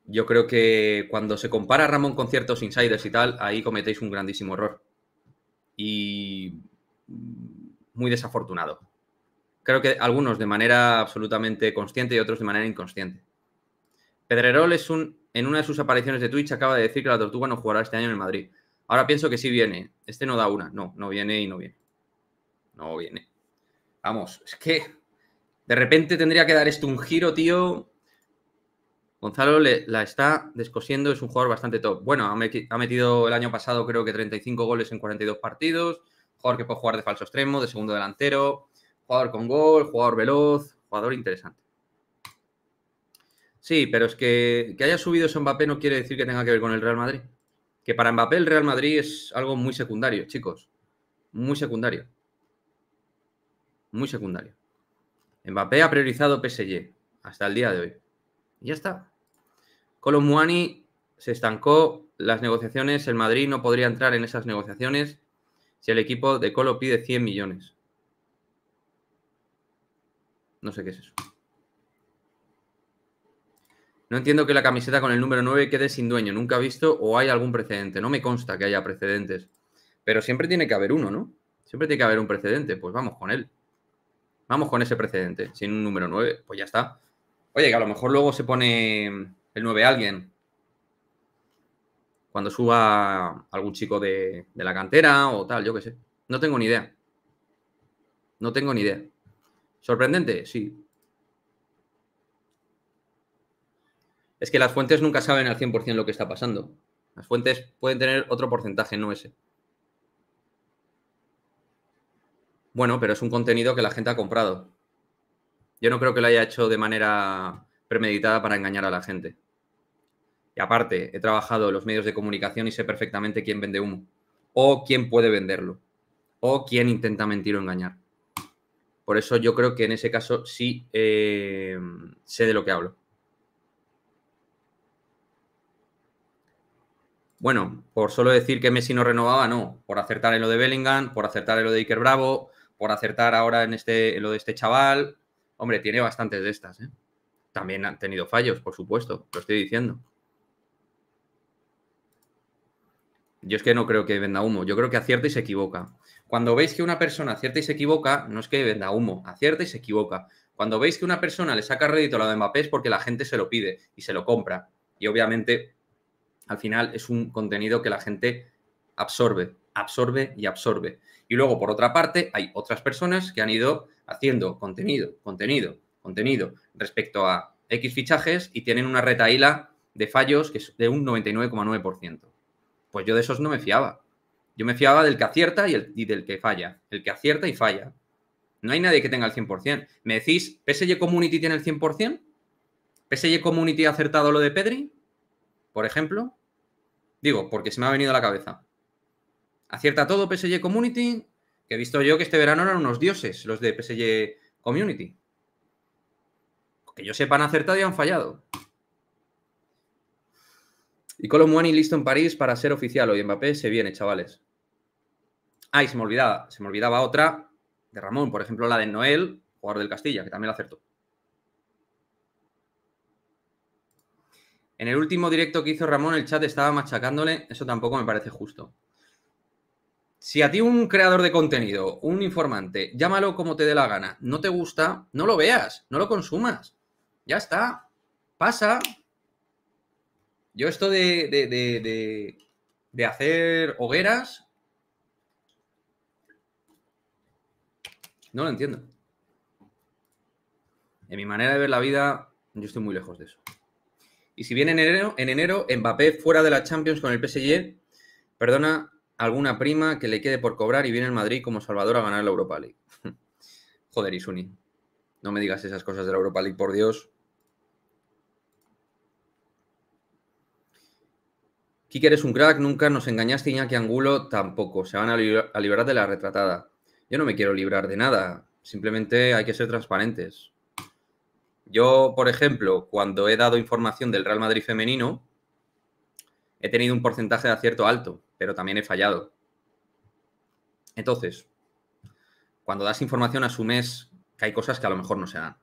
Yo creo que cuando se compara Ramón con ciertos insiders y tal, ahí cometéis un grandísimo error. Y muy desafortunado. Creo que algunos de manera absolutamente consciente y otros de manera inconsciente. Pedrerol es un, en una de sus apariciones de Twitch acaba de decir que la Tortuga no jugará este año en Madrid. Ahora pienso que sí viene. Este no da una. No, no viene y no viene. No viene. Vamos, es que de repente tendría que dar esto un giro, tío. Gonzalo le, la está descosiendo, es un jugador bastante top. Bueno, ha, metido el año pasado creo que 35 goles en 42 partidos, jugador que puede jugar de falso extremo, de segundo delantero, Jugador con gol, jugador veloz, jugador interesante. Sí, pero es que que haya subido ese Mbappé no quiere decir que tenga que ver con el Real Madrid. Que para Mbappé el Real Madrid es algo muy secundario, chicos. Muy secundario. Muy secundario. Mbappé ha priorizado PSG hasta el día de hoy. Y ya está. Muani se estancó las negociaciones. El Madrid no podría entrar en esas negociaciones si el equipo de Colo pide 100 millones. No sé qué es eso. No entiendo que la camiseta con el número 9 quede sin dueño. Nunca he visto o hay algún precedente. No me consta que haya precedentes. Pero siempre tiene que haber uno, ¿no? Siempre tiene que haber un precedente. Pues vamos con él. Vamos con ese precedente. Sin un número 9, pues ya está. Oye, que a lo mejor luego se pone el 9 alguien. Cuando suba algún chico de, de la cantera o tal, yo qué sé. No tengo ni idea. No tengo ni idea. ¿Sorprendente? Sí. Es que las fuentes nunca saben al 100% lo que está pasando. Las fuentes pueden tener otro porcentaje, no ese. Bueno, pero es un contenido que la gente ha comprado. Yo no creo que lo haya hecho de manera premeditada para engañar a la gente. Y aparte, he trabajado en los medios de comunicación y sé perfectamente quién vende humo, o quién puede venderlo, o quién intenta mentir o engañar. Por eso yo creo que en ese caso sí eh, sé de lo que hablo. Bueno, por solo decir que Messi no renovaba, no. Por acertar en lo de Bellingham, por acertar en lo de Iker Bravo, por acertar ahora en, este, lo de este chaval. Hombre, tiene bastantes de estas. ¿eh? También han tenido fallos, por supuesto, lo estoy diciendo. Yo es que no creo que venda humo. Yo creo que acierta y se equivoca. Cuando veis que una persona acierta y se equivoca, no es que venda humo, acierta y se equivoca. Cuando veis que una persona le saca rédito a la de Mbappé es porque la gente se lo pide y se lo compra. Y obviamente, al final es un contenido que la gente absorbe, absorbe y absorbe. Y luego, por otra parte, hay otras personas que han ido haciendo contenido, contenido, contenido respecto a X fichajes y tienen una retaíla de fallos que es de un 99,9%. Pues yo de esos no me fiaba. Yo me fiaba del que acierta y, el, del que falla. El que acierta y falla. No hay nadie que tenga el 100%. ¿Me decís, PSG Community tiene el 100%? ¿PSG Community ha acertado lo de Pedri? Por ejemplo. Digo, porque se me ha venido a la cabeza. ¿Acierta todo PSG Community? Que he visto yo que este verano eran unos dioses los de PSG Community. Que yo sepan acertado y han fallado. Y Muani listo en París para ser oficial hoy. Mbappé se viene, chavales. Ay, se me olvidaba, se me olvidaba otra de Ramón, por ejemplo, la de Noel, jugador del Castilla, que también la acertó. En el último directo que hizo Ramón, el chat estaba machacándole. Eso tampoco me parece justo. Si a ti un creador de contenido, un informante, llámalo como te dé la gana, no te gusta, no lo veas, no lo consumas. Ya está. Pasa, yo esto de, de, de, hacer hogueras... No lo entiendo. En mi manera de ver la vida, yo estoy muy lejos de eso. Y si viene en enero, en enero Mbappé fuera de la Champions con el PSG, perdona alguna prima que le quede por cobrar y viene en Madrid como Salvador a ganar la Europa League. [laughs] Joder, Isuni, no me digas esas cosas de la Europa League, por Dios. Kike, eres un crack, nunca nos engañaste, Iñaki Angulo tampoco. Se van a, liberar de la retratada. Yo no me quiero librar de nada, simplemente hay que ser transparentes. Yo, por ejemplo, cuando he dado información del Real Madrid femenino, he tenido un porcentaje de acierto alto, pero también he fallado. Entonces, cuando das información asumes que hay cosas que a lo mejor no se dan.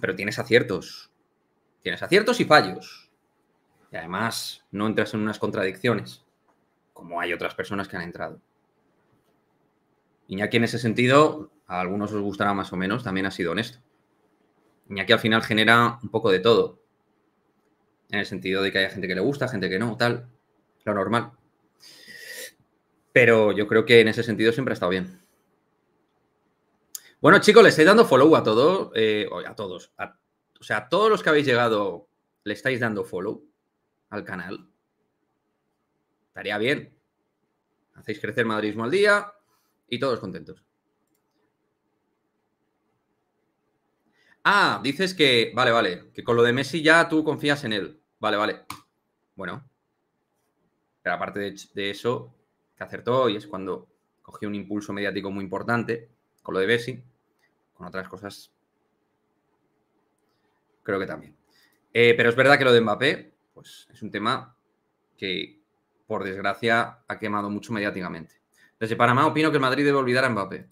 Pero tienes aciertos. Tienes aciertos y fallos además no entras en unas contradicciones, como hay otras personas que han entrado. y aquí en ese sentido, a algunos os gustará más o menos, también ha sido honesto. aquí al final genera un poco de todo, en el sentido de que haya gente que le gusta, gente que no, tal, lo normal. Pero yo creo que en ese sentido siempre ha estado bien. Bueno, chicos, le estoy dando follow a eh, todos a todos. o sea, a todos los que habéis llegado le estáis dando follow al canal. Estaría bien. Hacéis crecer Madridismo al día y todos contentos. Ah, dices que, vale, vale, que con lo de Messi ya tú confías en él. Vale, vale. Bueno, pero aparte de, eso, que acertó y es cuando cogió un impulso mediático muy importante con lo de Messi, con otras cosas creo que también. Eh, pero es verdad que lo de Mbappé pues es un tema que, por desgracia, ha quemado mucho mediáticamente. Desde Panamá opino que Madrid debe olvidar a Mbappé.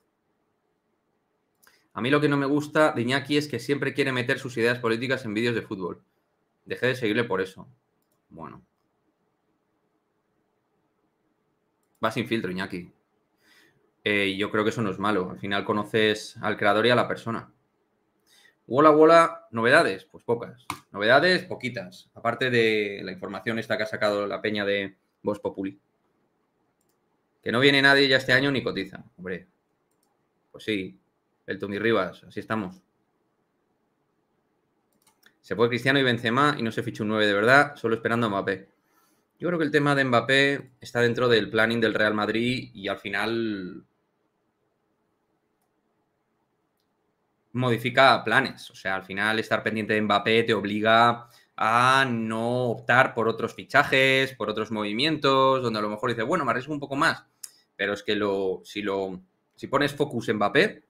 A mí lo que no me gusta de Iñaki es que siempre quiere meter sus ideas políticas en vídeos de fútbol. Dejé de seguirle por eso. Bueno. Va sin filtro, Iñaki. Eh, yo creo que eso no es malo. Al final conoces al creador y a la persona. ¡Hola, hola! hola novedades, pues pocas. Novedades, poquitas. Aparte de la información esta que ha sacado la peña de Voz Populi. Que no viene nadie ya este año ni cotiza. Hombre, pues sí. El Tumi Rivas, así estamos. Se fue Cristiano y Benzema y no se fichó un 9 de verdad, solo esperando a Mbappé. Yo creo que el tema de Mbappé está dentro del planning del Real Madrid y al final modifica planes. O sea, al final estar pendiente de Mbappé te obliga a no optar por otros fichajes, por otros movimientos, donde a lo mejor dices, bueno, me arriesgo un poco más. Pero es que lo, si, lo, si pones focus en Mbappé,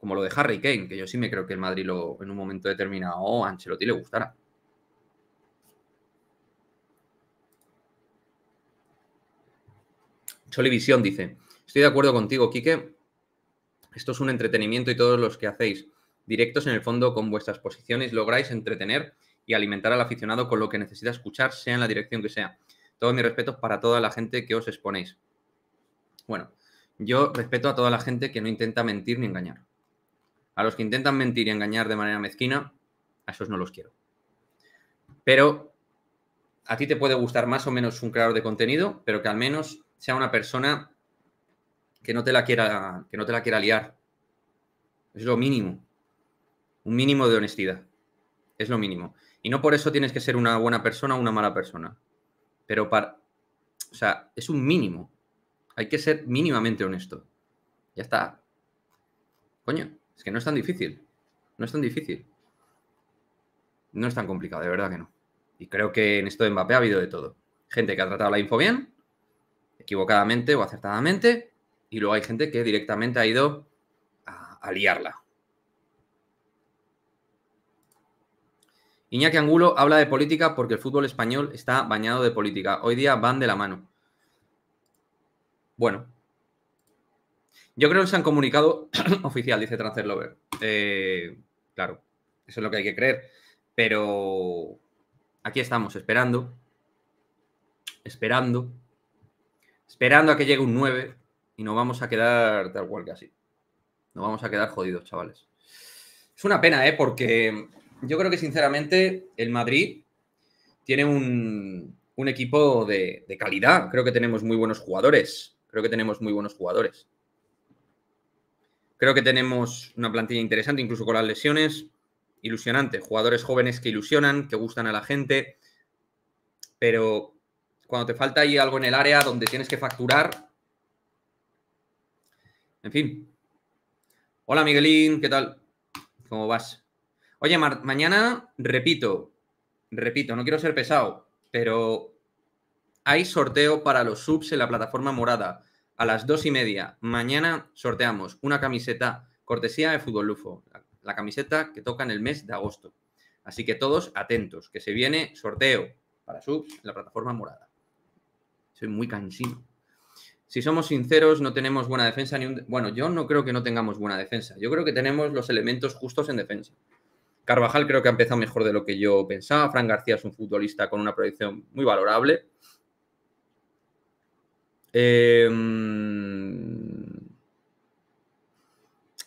como lo de Harry Kane, que yo sí me creo que el Madrid lo, en un momento determinado oh, a Ancelotti le gustará. Solivisión dice, estoy de acuerdo contigo, Quique, esto es un entretenimiento y todos los que hacéis directos en el fondo con vuestras posiciones lográis entretener y alimentar al aficionado con lo que necesita escuchar, sea en la dirección que sea. Todos mis respetos para toda la gente que os exponéis. Bueno, yo respeto a toda la gente que no intenta mentir ni engañar. A los que intentan mentir y engañar de manera mezquina, a esos no los quiero. Pero a ti te puede gustar más o menos un creador de contenido, pero que al menos sea una persona que no te la quiera, que no te la quiera liar. Es lo mínimo. Un mínimo de honestidad. Es lo mínimo. Y no por eso tienes que ser una buena persona o una mala persona. Pero para. O sea, es un mínimo. Hay que ser mínimamente honesto. Ya está. Coño, es que no es tan difícil. No es tan difícil. No es tan complicado, de verdad que no. Y creo que en esto de Mbappé ha habido de todo. Gente que ha tratado la info bien, equivocadamente o acertadamente, y luego hay gente que directamente ha ido a, aliarla liarla. Iñaki Angulo habla de política porque el fútbol español está bañado de política. Hoy día van de la mano. Bueno. Yo creo que se han comunicado [clears throat] oficial, dice Transferlover. Eh, claro, eso es lo que hay que creer. Pero aquí estamos, esperando. Esperando. Esperando a que llegue un 9 y no vamos a quedar tal cual que así. no vamos a quedar jodidos, chavales. Es una pena, ¿eh? Porque yo creo que sinceramente el Madrid tiene un, equipo de, de, calidad. Creo que tenemos muy buenos jugadores. Creo que tenemos muy buenos jugadores. Creo que tenemos una plantilla interesante, incluso con las lesiones. Ilusionante. Jugadores jóvenes que ilusionan, que gustan a la gente. Pero cuando te falta ahí algo en el área donde tienes que facturar, en fin. Hola Miguelín, ¿qué tal? ¿Cómo vas? Oye, mañana, repito, repito, no quiero ser pesado, pero hay sorteo para los subs en la plataforma morada a las dos y media. Mañana sorteamos una camiseta cortesía de Fútbol Lufo, la camiseta que toca en el mes de agosto. Así que todos atentos, que se viene sorteo para subs en la plataforma morada. Soy muy cansino si somos sinceros, no tenemos buena defensa ni Bueno, yo no creo que no tengamos buena defensa. Yo creo que tenemos los elementos justos en defensa. Carvajal creo que ha empezado mejor de lo que yo pensaba. Fran García es un futbolista con una proyección muy valorable.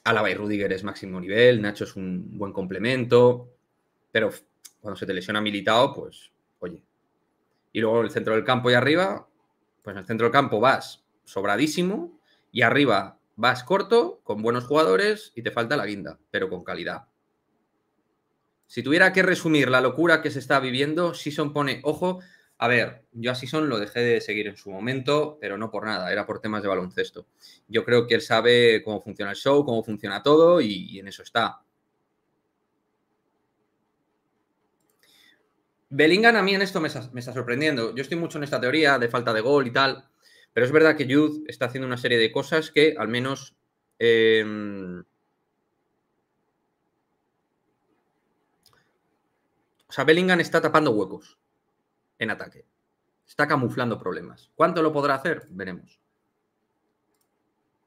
Álava em, y Rudiger es máximo nivel. Nacho es un buen complemento. Pero cuando se te lesiona militado, pues, oye. Y luego el centro del campo y arriba, pues en el centro del campo vas sobradísimo y arriba vas corto, con buenos jugadores y te falta la guinda, pero con calidad. Si tuviera que resumir la locura que se está viviendo, si son pone, ojo, a ver, yo a son lo dejé de seguir en su momento, pero no por nada, era por temas de baloncesto. Yo creo que él sabe cómo funciona el show, cómo funciona todo y, en eso está. Bellingham a mí en esto me está sorprendiendo. Yo estoy mucho en esta teoría de falta de gol y tal. Pero es verdad que Youth está haciendo una serie de cosas que al menos... Em, o sea, Bellingham está tapando huecos en ataque. Está camuflando problemas. ¿Cuánto lo podrá hacer? Veremos.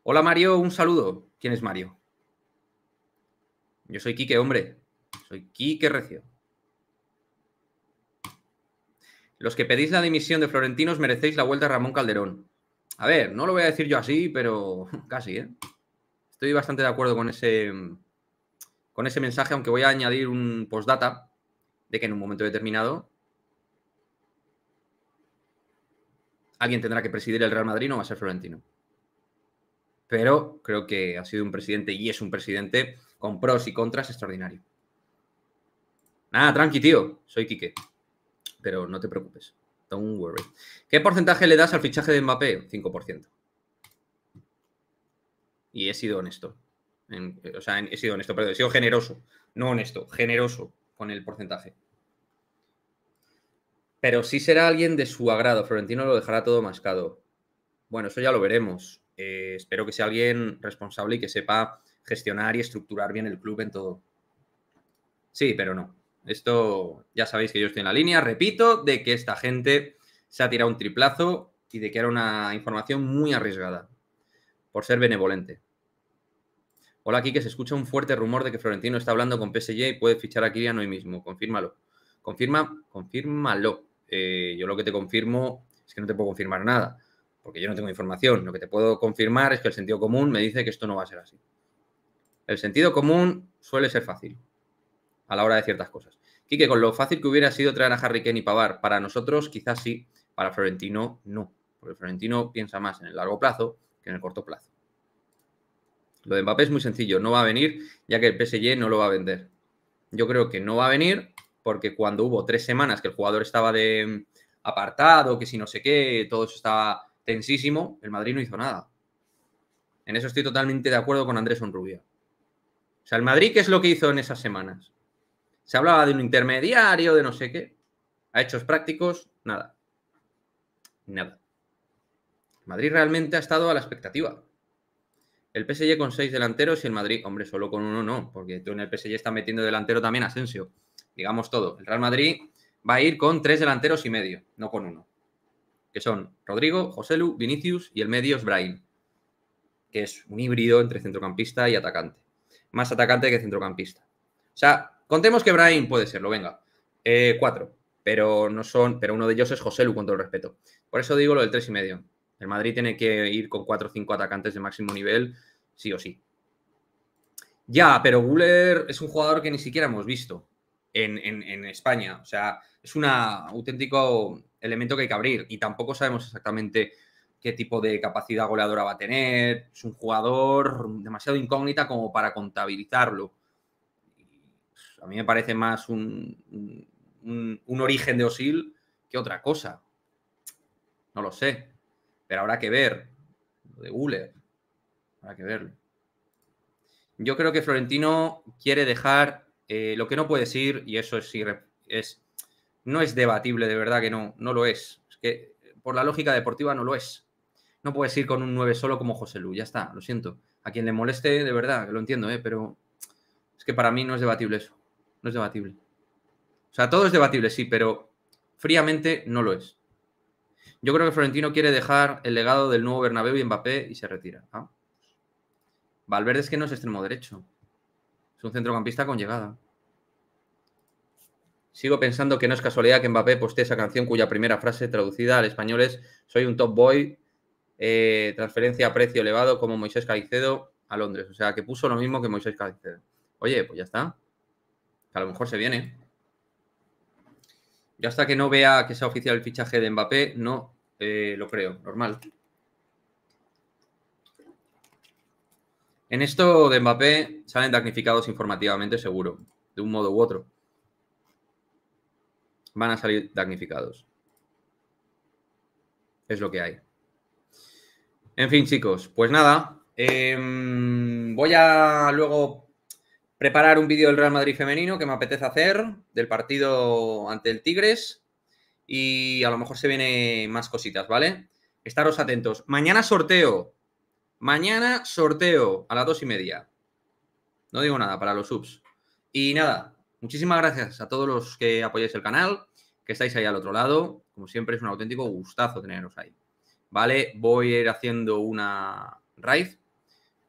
Hola Mario, un saludo. ¿Quién es Mario? Yo soy Quique, hombre. Soy Quique Recio. Los que pedís la dimisión de Florentinos merecéis la vuelta a Ramón Calderón. A ver, no lo voy a decir yo así, pero [laughs] casi, ¿eh? Estoy bastante de acuerdo con ese, con ese mensaje, aunque voy a añadir un postdata de que en un momento determinado alguien tendrá que presidir el Real Madrid, no va a ser Florentino. Pero creo que ha sido un presidente y es un presidente con pros y contras extraordinario. Nada, tranqui, tío. Soy Quique. Pero no te preocupes. Don't worry. ¿Qué porcentaje le das al fichaje de Mbappé? 5%. Y he sido honesto. o sea, he sido honesto, pero he sido generoso. No honesto, generoso con el porcentaje. Pero sí será alguien de su agrado. Florentino lo dejará todo mascado. Bueno, eso ya lo veremos. Eh, espero que sea alguien responsable y que sepa gestionar y estructurar bien el club en todo. Sí, pero no. Esto ya sabéis que yo estoy en la línea, repito, de que esta gente se ha tirado un triplazo y de que era una información muy arriesgada, por ser benevolente. Hola, aquí que se escucha un fuerte rumor de que Florentino está hablando con PSG y puede fichar a Kylian hoy mismo. Confírmalo. Confirma, confírmalo. Eh, yo lo que te confirmo es que no te puedo confirmar nada, porque yo no tengo información. Lo que te puedo confirmar es que el sentido común me dice que esto no va a ser así. El sentido común suele ser fácil a la hora de ciertas cosas. Quique, con lo fácil que hubiera sido traer a Harry Kane y Pavar, para nosotros quizás sí, para Florentino no, porque Florentino piensa más en el largo plazo que en el corto plazo. Lo de Mbappé es muy sencillo, no va a venir ya que el PSG no lo va a vender. Yo creo que no va a venir porque cuando hubo tres semanas que el jugador estaba de mm, apartado, que si no sé qué, todo eso estaba tensísimo, el Madrid no hizo nada. En eso estoy totalmente de acuerdo con Andrés Onrubia. O sea, el Madrid, ¿qué es lo que hizo en esas semanas? Se hablaba de un intermediario, de no sé qué. A hechos prácticos, nada. Nada. Madrid realmente ha estado a la expectativa. El PSG con seis delanteros y el Madrid, hombre, solo con uno no, porque tú en el PSG está metiendo delantero también Asensio. Digamos todo. El Real Madrid va a ir con tres delanteros y medio, no con uno. Que son Rodrigo, Lu, Vinicius y el medio es Brahim, que es un híbrido entre centrocampista y atacante. Más atacante que centrocampista. O sea, Contemos que Brian puede serlo, venga. Eh, cuatro. Pero no son. Pero uno de ellos es José Lu, con todo el respeto. Por eso digo lo del tres y medio. El Madrid tiene que ir con cuatro o cinco atacantes de máximo nivel, sí o sí. Ya, pero Guller es un jugador que ni siquiera hemos visto en, en España. O sea, es un auténtico elemento que hay que abrir. Y tampoco sabemos exactamente qué tipo de capacidad goleadora va a tener. Es un jugador demasiado incógnita como para contabilizarlo. A mí me parece más un, origen de Osil que otra cosa. No lo sé. Pero habrá que ver. Lo de Uller. Habrá que verlo. Yo creo que Florentino quiere dejar eh, lo que no puede ir y eso es, es, no es debatible, de verdad que no, no lo es. Es que por la lógica deportiva no lo es. No puedes ir con un 9 solo como José Lu, ya está, lo siento. A quien le moleste, de verdad, que lo entiendo, ¿eh? pero es que para mí no es debatible eso no es debatible. O sea, todo es debatible, sí, pero fríamente no lo es. Yo creo que Florentino quiere dejar el legado del nuevo Bernabéu y Mbappé y se retira. ¿ah? Valverde es que no es extremo derecho. Es un centrocampista con llegada. Sigo pensando que no es casualidad que Mbappé poste esa canción cuya primera frase traducida al español es soy un top boy, eh, transferencia a precio elevado como Moisés Caicedo a Londres. O sea, que puso lo mismo que Moisés Caicedo. Oye, pues ya está a lo mejor se viene. Yo hasta que no vea que sea oficial el fichaje de Mbappé, no eh, lo creo, normal. En esto de Mbappé salen damnificados informativamente, seguro, de un modo u otro. Van a salir damnificados. Es lo que hay. En fin, chicos, pues nada. Em, voy a luego preparar un vídeo del Real Madrid femenino que me apetece hacer, del partido ante el Tigres. Y a lo mejor se vienen más cositas, ¿vale? Estaros atentos. Mañana sorteo. Mañana sorteo a las dos y media. No digo nada para los subs. Y nada, muchísimas gracias a todos los que apoyáis el canal, que estáis ahí al otro lado. Como siempre, es un auténtico gustazo teneros ahí. ¿Vale? Voy a ir haciendo una raíz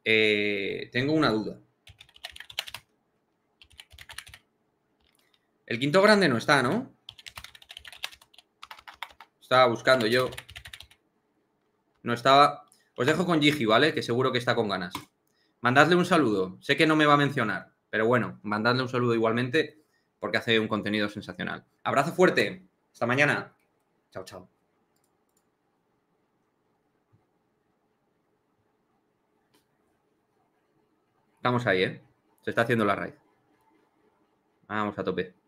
eh, tengo una duda. El quinto grande no está, ¿no? Estaba buscando yo. No estaba. Os dejo con Gigi, ¿vale? Que seguro que está con ganas. Mandadle un saludo. Sé que no me va a mencionar, pero bueno, mandadle un saludo igualmente porque hace un contenido sensacional. Abrazo fuerte. Hasta mañana. Chao, chao. Estamos ahí, ¿eh? Se está haciendo la raíz. Vamos a tope.